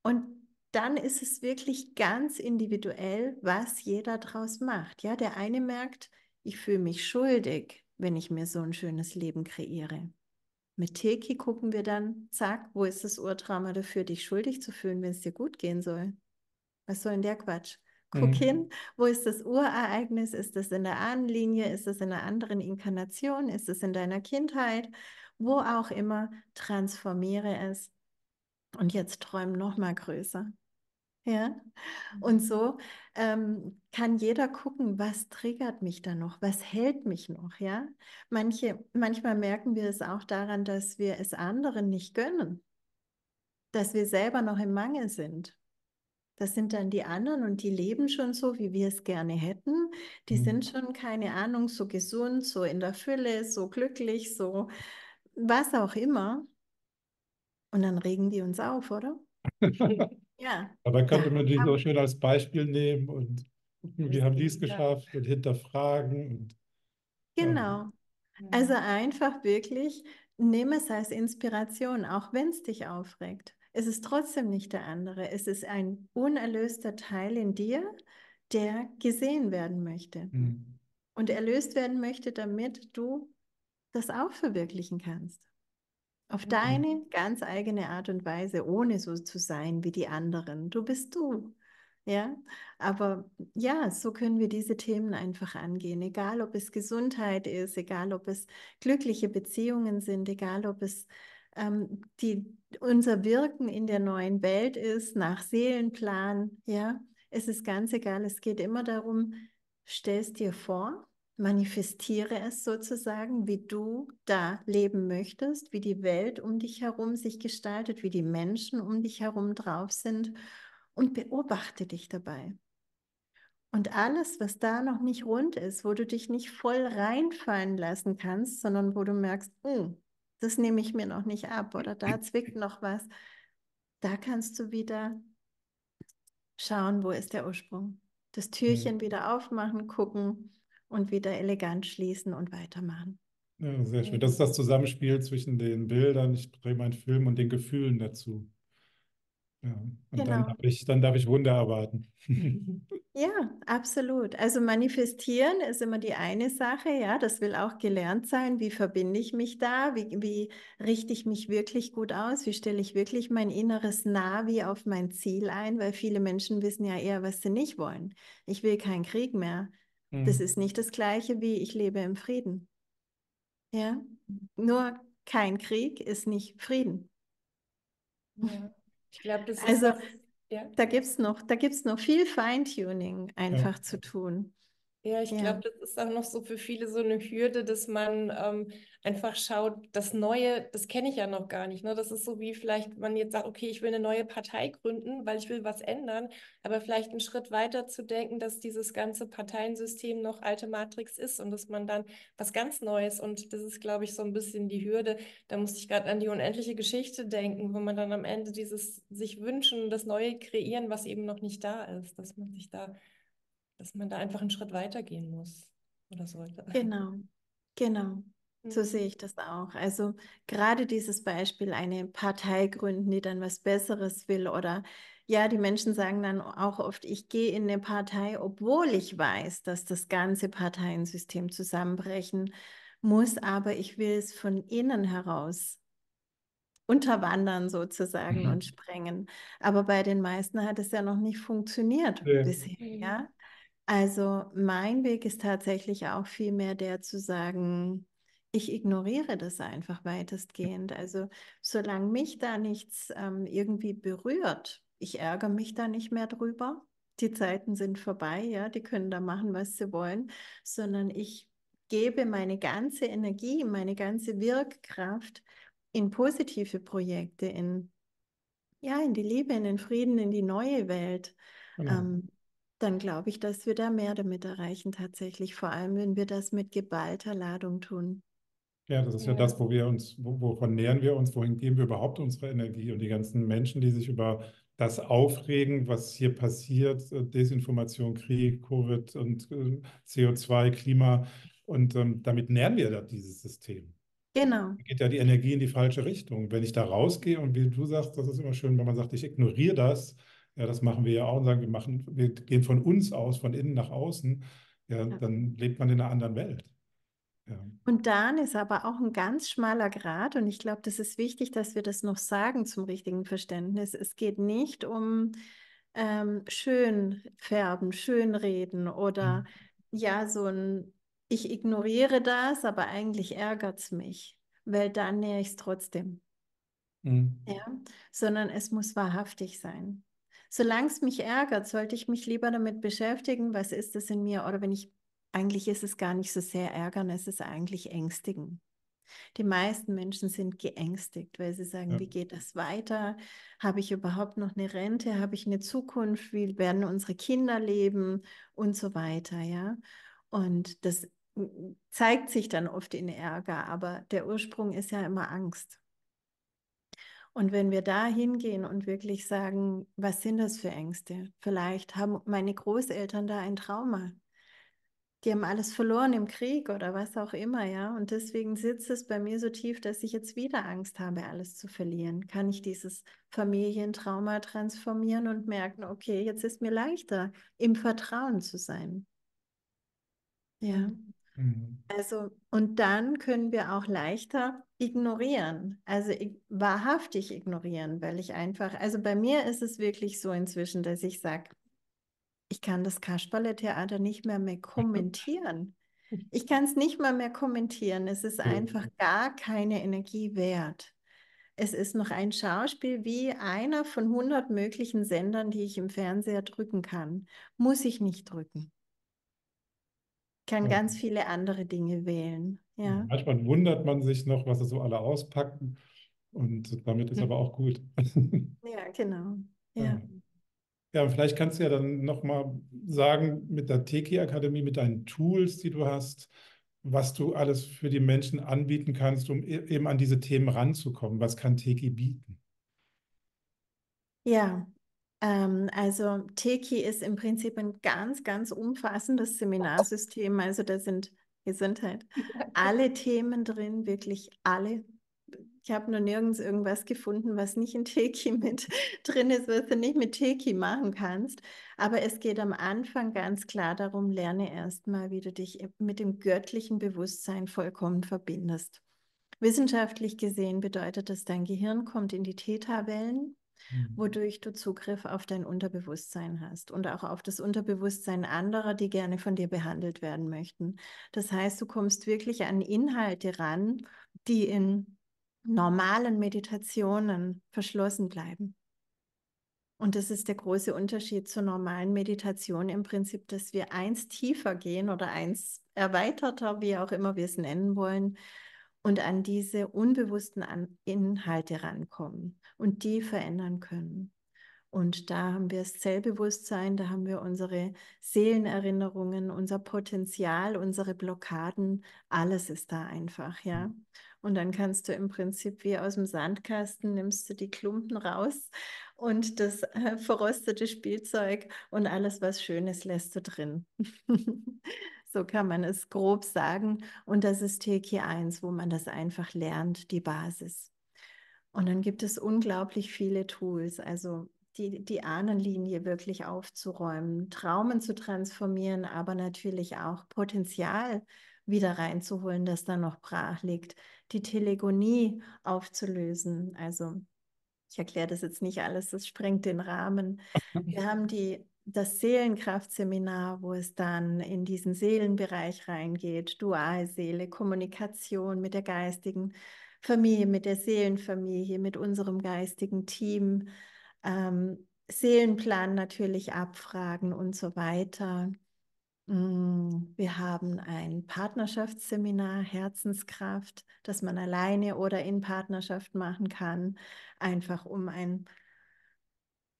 Und dann ist es wirklich ganz individuell, was jeder draus macht. Ja, der eine merkt, ich fühle mich schuldig, wenn ich mir so ein schönes Leben kreiere. Mit Teki gucken wir dann, zack, wo ist das Urtrauma dafür, dich schuldig zu fühlen, wenn es dir gut gehen soll? Was soll denn der Quatsch? Guck mhm. hin, wo ist das Urereignis? Ist es in der Ahnenlinie? Ist es in einer anderen Inkarnation? Ist es in deiner Kindheit? Wo auch immer, transformiere es. Und jetzt träum noch mal größer. Ja, und mhm. so ähm, kann jeder gucken, was triggert mich da noch, was hält mich noch, ja. Manche, manchmal merken wir es auch daran, dass wir es anderen nicht gönnen, dass wir selber noch im Mangel sind. Das sind dann die anderen und die leben schon so, wie wir es gerne hätten. Die mhm. sind schon, keine Ahnung, so gesund, so in der Fülle, so glücklich, so was auch immer. Und dann regen die uns auf, oder? (laughs) Ja. Dabei könnte man die so schön als Beispiel nehmen und gucken, wie haben die es geschafft und hinterfragen. Und, genau. Ähm, also ja. Also einfach wirklich, nehme es als Inspiration, auch wenn es dich aufregt. Es ist trotzdem nicht der andere. Es ist ein unerlöster Teil in dir, der gesehen werden möchte mhm. und erlöst werden möchte, damit du das auch verwirklichen kannst. Auf mhm. deine ganz eigene Art und Weise, ohne so zu sein wie die anderen. Du bist du. Ja, aber ja, so können wir diese Themen einfach angehen, egal ob es Gesundheit ist, egal ob es glückliche Beziehungen sind, egal ob es ähm, die, unser Wirken in der neuen Welt ist, nach Seelenplan, ja, es ist ganz egal, es geht immer darum, stellst dir vor, Manifestiere es sozusagen, wie du da leben möchtest, wie die Welt um dich herum sich gestaltet, wie die Menschen um dich herum drauf sind und beobachte dich dabei. Und alles, was da noch nicht rund ist, wo du dich nicht voll reinfallen lassen kannst, sondern wo du merkst, hm, das nehme ich mir noch nicht ab oder da zwickt (laughs) noch was, da kannst du wieder schauen, wo ist der Ursprung. Das mhm. Türchen mhm. wieder aufmachen, gucken, und wieder elegant schließen und weitermachen. Ja, sehr schön. Das hm. ist das Zusammenspiel zwischen den Bildern, ich drehe meinen Film und den Gefühlen dazu. Ja, und genau. dann, darf ich, dann darf ich Wunder erwarten. (laughs) ja, absolut. Also manifestieren ist immer die eine Sache, ja, das will auch gelernt sein. Wie verbinde ich mich da? Wie, wie richte ich mich wirklich gut aus? Wie stelle ich wirklich mein inneres Navi auf mein Ziel ein? Weil viele Menschen wissen ja eher, was sie nicht wollen. Ich will keinen Krieg mehr. Das mhm. ist nicht das gleiche wie ich lebe im Frieden. Ja, mhm. nur kein Krieg ist nicht Frieden. Ja. Ich glaube, das ist also, ja. da gibt es noch, noch viel Feintuning einfach ja. zu tun. Ja, ich ja. glaube, das ist auch noch so für viele so eine Hürde, dass man ähm, einfach schaut, das Neue, das kenne ich ja noch gar nicht. Ne? Das ist so wie vielleicht man jetzt sagt, okay, ich will eine neue Partei gründen, weil ich will was ändern, aber vielleicht einen Schritt weiter zu denken, dass dieses ganze Parteiensystem noch alte Matrix ist und dass man dann was ganz Neues und das ist, glaube ich, so ein bisschen die Hürde. Da musste ich gerade an die unendliche Geschichte denken, wo man dann am Ende dieses sich wünschen, das Neue kreieren, was eben noch nicht da ist, dass man sich da dass man da einfach einen Schritt weitergehen muss oder sollte. Genau, genau. So hm. sehe ich das auch. Also gerade dieses Beispiel, eine Partei gründen, die dann was Besseres will oder ja, die Menschen sagen dann auch oft, ich gehe in eine Partei, obwohl ich weiß, dass das ganze Parteiensystem zusammenbrechen muss, aber ich will es von innen heraus unterwandern sozusagen mhm. und sprengen. Aber bei den meisten hat es ja noch nicht funktioniert ja. bisher, ja. Hm. Also mein Weg ist tatsächlich auch vielmehr der zu sagen, ich ignoriere das einfach weitestgehend. Also solange mich da nichts ähm, irgendwie berührt, ich ärgere mich da nicht mehr drüber. Die Zeiten sind vorbei, ja, die können da machen, was sie wollen, sondern ich gebe meine ganze Energie, meine ganze Wirkkraft in positive Projekte, in ja, in die Liebe, in den Frieden, in die neue Welt. Ja. Genau. Ähm, dann glaube ich, dass wir da mehr damit erreichen tatsächlich, vor allem wenn wir das mit geballter Ladung tun. Ja, das ist ja, ja das, wo wir uns, wovon nähern wir uns, wohin geben wir überhaupt unsere Energie und die ganzen Menschen, die sich über das aufregen, was hier passiert, äh, Desinformation, Krieg, Covid und ähm, CO2, Klima und ähm, damit nähern wir da dieses System. Genau. Da geht ja die Energie in die falsche Richtung. Wenn ich da rausgehe und wie du sagst, das ist immer schön, wenn man sagt, ich ignoriere das, ja, das machen wir ja auch und sagen, wir machen, wir gehen von uns aus, von innen nach außen. Ja, ja. dann lebt man in einer anderen Welt. Ja. Und dann ist aber auch ein ganz schmaler Grad, und ich glaube, das ist wichtig, dass wir das noch sagen zum richtigen Verständnis. Es geht nicht um ähm, schön färben, schön reden oder mhm. ja, so ein, ich ignoriere das, aber eigentlich ärgert es mich, weil dann nähe ich es trotzdem. Mhm. Ja? Sondern es muss wahrhaftig sein solange es mich ärgert, sollte ich mich lieber damit beschäftigen, was ist das in mir? Oder wenn ich, eigentlich ist es gar nicht so sehr ärgern, es ist eigentlich ängstigen. Die meisten Menschen sind geängstigt, weil sie sagen, ja. wie geht das weiter? Habe ich überhaupt noch eine Rente? Habe ich eine Zukunft? Wie werden unsere Kinder leben? Und so weiter, ja. Und das mm, zeigt sich dann oft in Ärger, aber der Ursprung ist ja immer Angst. Und wenn wir da hingehen und wirklich sagen, was sind das für Ängste? Vielleicht haben meine Großeltern da ein Trauma. Die haben alles verloren im Krieg oder was auch immer, ja. Und deswegen sitzt es bei mir so tief, dass ich jetzt wieder Angst habe, alles zu verlieren. Kann ich dieses Familientrauma transformieren und merken, okay, jetzt ist mir leichter, im Vertrauen zu sein. Ja. Mhm. Also, und dann können wir auch leichter ignorieren, also wahrhaftig ignorieren, weil ich einfach, also bei mir ist es wirklich so inzwischen, dass ich sage, ich kann das Kasperle-Theater nicht mehr mehr kommentieren. Ich kann es nicht mal mehr kommentieren. Es ist einfach (laughs) gar keine Energie wert. Es ist noch ein Schauspiel wie einer von 100 möglichen Sendern, die ich im Fernseher drücken kann. Muss ich nicht drücken kann ja. ganz viele andere Dinge wählen. Ja. Manchmal wundert man sich noch, was sie so alle auspacken. Und damit ist mhm. aber auch gut. (laughs) ja, genau. Ja. ja. vielleicht kannst du ja dann nochmal sagen, mit der Teki-Akademie, mit deinen Tools, die du hast, was du alles für die Menschen anbieten kannst, um e-, eben an diese Themen ranzukommen. Was kann Teki bieten? Ja, ähm, also Teki ist im Prinzip ein ganz, ganz umfassendes Seminarsystem. Also da sind Gesundheit, halt alle Themen drin, wirklich alle. Ich habe nur nirgends irgendwas gefunden, was nicht in Teki (laughs) mit drin ist, was du nicht mit Teki machen kannst. Aber es geht am Anfang ganz klar darum, lerne erstmal, wie du dich mit dem göttlichen Bewusstsein vollkommen verbindest. Wissenschaftlich gesehen bedeutet das, dein Gehirn kommt in die Theta-Wellen Mhm. wodurch du Zugriff auf dein Unterbewusstsein hast und auch auf das Unterbewusstsein anderer, die gerne von dir behandelt werden möchten. Das heißt, du kommst wirklich an Inhalte ran, die in normalen Meditationen verschlossen bleiben. Und das ist der große Unterschied zur normalen Meditation im Prinzip, dass wir eins tiefer gehen oder eins erweiterter, wie auch immer wir es nennen wollen, und an diese unbewussten Inhalte rankommen und die verändern können. Und da haben wir das Zellbewusstsein, da haben wir unsere Seelenerinnerungen, unser Potenzial, unsere Blockaden, alles ist da einfach, ja. Mhm. Und dann kannst du im Prinzip wie aus dem Sandkasten nimmst du die Klumpen raus und das äh, verrostete Spielzeug und alles was Schönes lässt du drin. (laughs) So kann man es grob sagen. Und das ist tk 1, wo man das einfach lernt, die Basis. Und dann gibt es unglaublich viele Tools. Also die, die Ahnenlinie wirklich aufzuräumen, Traumen zu transformieren, aber natürlich auch Potenzial wieder reinzuholen, das da noch brach liegt, die Telegonie aufzulösen. Also ich erkläre das jetzt nicht alles, das sprengt den Rahmen. (laughs) Wir haben die das Seelenkraftseminar, wo es dann in diesen Seelenbereich reingeht, Dualseele, Kommunikation mit der geistigen Familie, mit der Seelenfamilie, mit unserem geistigen Team, ähm, Seelenplan natürlich abfragen und so weiter. Mm, wir haben ein Partnerschaftsseminar Herzenskraft, das man alleine oder in Partnerschaft machen kann, einfach um ein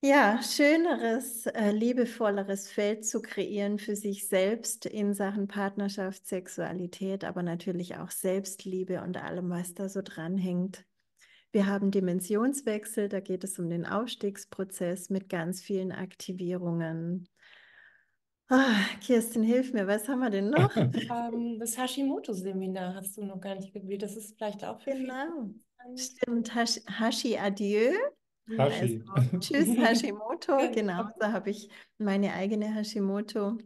ja, schöneres, äh, liebevolleres Feld zu kreieren für sich selbst in Sachen Partnerschaft, Sexualität, aber natürlich auch Selbstliebe und allem, was da so dranhängt. Wir haben Dimensionswechsel, da geht es um den Aufstiegsprozess mit ganz vielen Aktivierungen. Oh, Kirsten, hilf mir, was haben wir denn noch? (laughs) Ähm, das Hashimoto-Seminar hast du noch gar nicht gespielt. Das ist vielleicht auch für Genau. Viele. Stimmt, Hashi Adieu. Hashi. Also, (laughs) tschüss, Hashimoto. Genau, genau, da habe ich meine eigene Hashimoto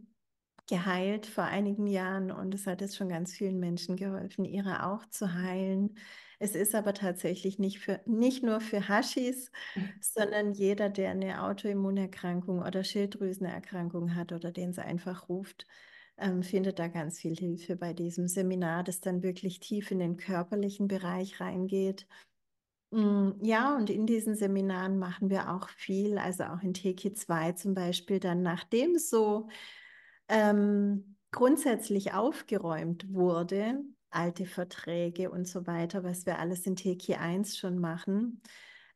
geheilt vor einigen Jahren und es hat jetzt schon ganz vielen Menschen geholfen, ihre auch zu heilen. Es ist aber tatsächlich nicht, für, nicht nur für Hashis, sondern jeder, der eine Autoimmunerkrankung oder Schilddrüsenerkrankung hat oder den sie einfach ruft, ähm, findet da ganz viel Hilfe bei diesem Seminar, das dann wirklich tief in den körperlichen Bereich reingeht Mm, ja, und in diesen Seminaren machen wir auch viel, also auch in tk 2 zum Beispiel, dann nachdem so ähm, grundsätzlich aufgeräumt wurde, alte Verträge und so weiter, was wir alles in tk 1 schon machen,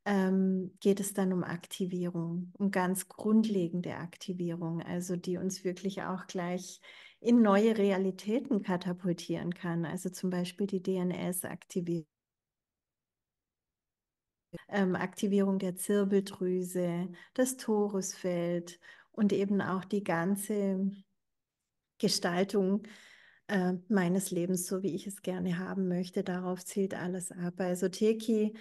ähm, geht es dann um Aktivierung, um ganz grundlegende Aktivierung, also die uns wirklich auch gleich in neue Realitäten katapultieren kann, also zum Beispiel die DNS-Aktivierung ähm, Aktivierung der Zirbeldrüse, das Torusfeld und eben auch die ganze Gestaltung äh, meines Lebens, so wie ich es gerne haben möchte. Darauf zielt alles ab. Also Teki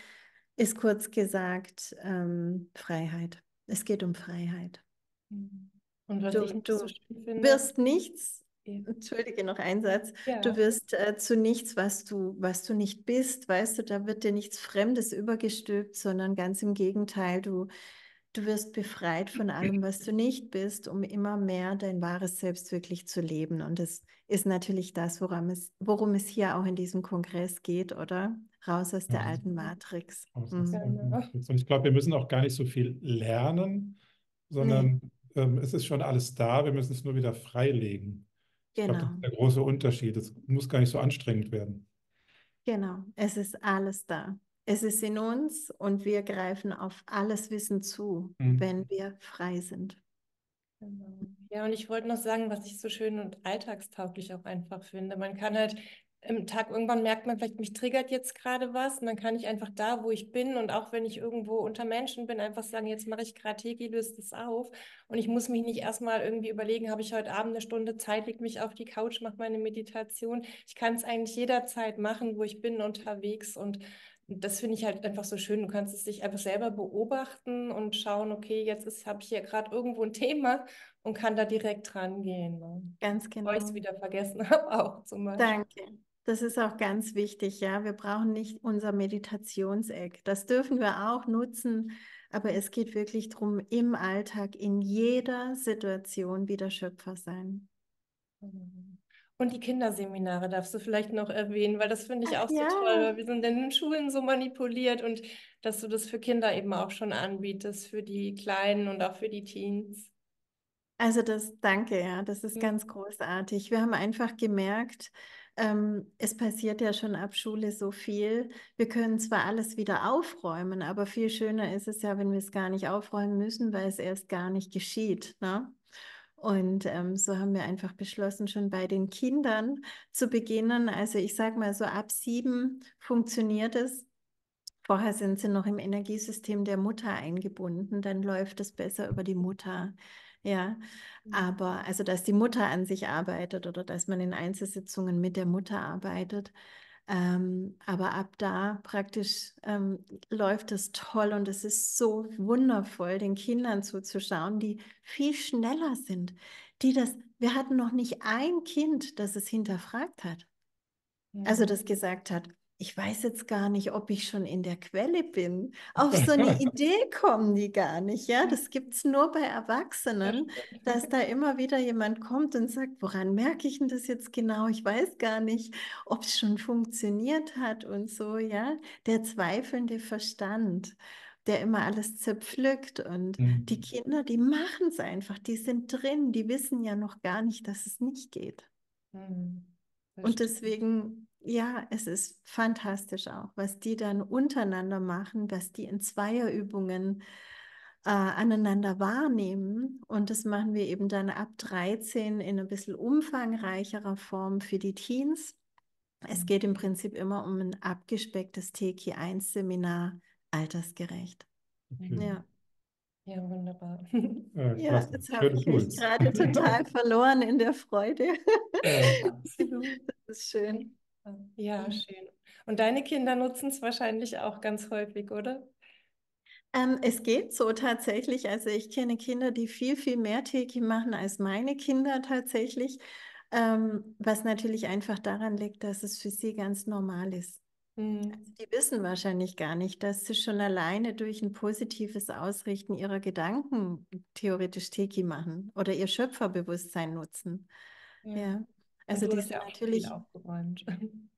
ist kurz gesagt ähm, Freiheit. Es geht um Freiheit. Mhm. Und was du, ich du so wirst nichts Entschuldige noch einen Satz. Ja. Du wirst äh, zu nichts, was du, was du nicht bist, weißt du, da wird dir nichts Fremdes übergestülpt, sondern ganz im Gegenteil, du, du wirst befreit von allem, was du nicht bist, um immer mehr dein wahres Selbst wirklich zu leben. Und das ist natürlich das, worum es, worum es hier auch in diesem Kongress geht, oder? Raus aus der alten Matrix. Mhm. Genau. Und ich glaube, wir müssen auch gar nicht so viel lernen, sondern nee. Ähm, es ist schon alles da, wir müssen es nur wieder freilegen. Genau. Glaub, das genau. ist der große Unterschied. Es muss gar nicht so anstrengend werden. Genau, es ist alles da. Es ist in uns und wir greifen auf alles Wissen zu, mhm. wenn wir frei sind. Genau. Ja, und ich wollte noch sagen, was ich so schön und alltagstauglich auch einfach finde. Man kann halt im Tag irgendwann merkt man vielleicht, mich triggert jetzt gerade was und dann kann ich einfach da, wo ich bin und auch wenn ich irgendwo unter Menschen bin, einfach sagen, jetzt mache ich gerade Tegi, löst das auf und ich muss mich nicht erstmal irgendwie überlegen, habe ich heute Abend eine Stunde Zeit, leg mich auf die Couch, mache meine Meditation. Ich kann es eigentlich jederzeit machen, wo ich bin unterwegs und das finde ich halt einfach so schön. Du kannst es dich einfach selber beobachten und schauen, okay, jetzt habe ich hier gerade irgendwo ein Thema und kann da direkt rangehen. Ne? Ganz genau. Weil ich es wieder vergessen (laughs) habe, auch zum Beispiel. Danke. Das ist auch ganz wichtig, ja. Wir brauchen nicht unser Meditationseck. Das dürfen wir auch nutzen, aber es geht wirklich darum, im Alltag, in jeder Situation wieder Schöpfer sein. Mhm. Und die Kinderseminare darfst du vielleicht noch erwähnen, weil das finde ich Ach, auch ja. so toll, weil wir sind in den Schulen so manipuliert und dass du das für Kinder eben auch schon anbietest, für die Kleinen und auch für die Teens. Also das, danke, ja, das ist mhm. ganz großartig. Wir haben einfach gemerkt, ähm, es passiert ja schon ab Schule so viel. Wir können zwar alles wieder aufräumen, aber viel schöner ist es ja, wenn wir es gar nicht aufräumen müssen, weil es erst gar nicht geschieht. Ne? Und ähm, so haben wir einfach beschlossen, schon bei den Kindern zu beginnen. Also ich sage mal, so ab sieben funktioniert es. Vorher sind sie noch im Energiesystem der Mutter eingebunden, dann läuft es besser über die Mutter. Ja, mhm. aber also, dass die Mutter an sich arbeitet oder dass man in Einzelsitzungen mit der Mutter arbeitet. Ähm, aber ab da praktisch ähm, läuft es toll und es ist so wundervoll, den Kindern zuzuschauen, die viel schneller sind, die das, wir hatten noch nicht ein Kind, das es hinterfragt hat. Also, ja. Also das gesagt hat, ich weiß jetzt gar nicht, ob ich schon in der Quelle bin. Auf so eine Idee kommen die gar nicht. Ja, das gibt es nur bei Erwachsenen, dass da immer wieder jemand kommt und sagt, woran merke ich denn das jetzt genau? Ich weiß gar nicht, ob es schon funktioniert hat und so. Ja, der zweifelnde Verstand der immer alles zerpflückt. Und mhm. die Kinder, die machen es einfach, die sind drin, die wissen ja noch gar nicht, dass es nicht geht. Mhm. Und deswegen ja, es ist fantastisch auch, was die dann untereinander machen, was die in Zweierübungen äh, aneinander wahrnehmen. Und das machen wir eben dann ab 13 in ein bisschen umfangreicherer Form für die Teens. Es mhm. geht im Prinzip immer um ein abgespecktes TK1-Seminar, altersgerecht. Okay. Mhm. Ja. Ja, wunderbar. (laughs) Ja, ja jetzt habe ich mich gerade total (laughs) verloren in der Freude. Ja. (laughs) das ist schön. Ja, mhm. schön. Und deine Kinder nutzen es wahrscheinlich auch ganz häufig, oder? Ähm, es geht so tatsächlich. Also ich kenne Kinder, die viel, viel mehr Teki machen als meine Kinder tatsächlich. Ähm, was natürlich einfach daran liegt, dass es für sie ganz normal ist. Mhm. Also die wissen wahrscheinlich gar nicht, dass sie schon alleine durch ein positives Ausrichten ihrer Gedanken theoretisch Teki machen oder ihr Schöpferbewusstsein nutzen. Ja. ja. Also die sind ja natürlich aufgeräumt. (laughs)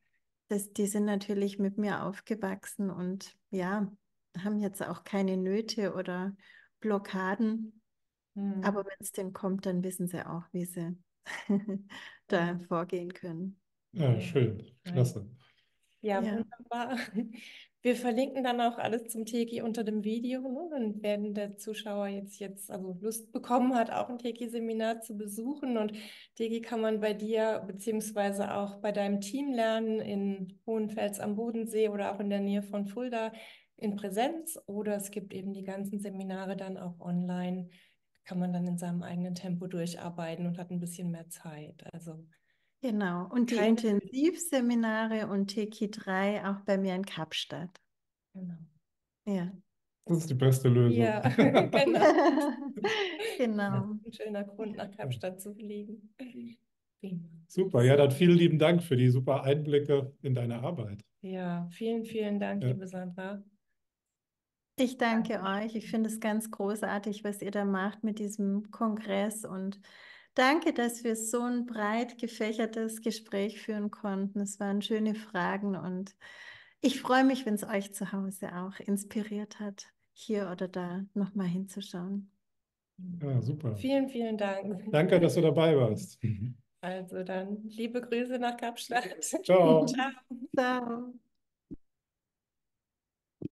Das, die sind natürlich mit mir aufgewachsen und ja, haben jetzt auch keine Nöte oder Blockaden. Hm. Aber wenn es denn kommt, dann wissen sie auch, wie sie (laughs) da vorgehen können. Ja, schön, klasse. Ja, ja, wunderbar. (laughs) Wir verlinken dann auch alles zum Teki unter dem Video. Ne? Dann werden der Zuschauer jetzt, jetzt also Lust bekommen hat, auch ein Teki-Seminar zu besuchen. Und Teki kann man bei dir beziehungsweise auch bei deinem Team lernen in Hohenfels am Bodensee oder auch in der Nähe von Fulda in Präsenz. Oder es gibt eben die ganzen Seminare dann auch online. Kann man dann in seinem eigenen Tempo durcharbeiten und hat ein bisschen mehr Zeit. Also Genau, und die Intensivseminare und Teki 3 auch bei mir in Kapstadt. Genau. Ja. Das ist die beste Lösung. Ja, (laughs) (laughs) genau. (laughs) genau. Ein schöner Grund, nach Kapstadt zu fliegen. Super, ja, dann vielen lieben Dank für die super Einblicke in deine Arbeit. Ja, vielen, vielen Dank, ja. liebe Sandra. Ich danke euch. Ich finde es ganz großartig, was ihr da macht mit diesem Kongress und Danke, dass wir so ein breit gefächertes Gespräch führen konnten. Es waren schöne Fragen und ich freue mich, wenn es euch zu Hause auch inspiriert hat, hier oder da nochmal hinzuschauen. Ja, super. Vielen, vielen Dank. Danke, dass du dabei warst. Also dann liebe Grüße nach Kapstadt. Ciao. Ciao. Ciao.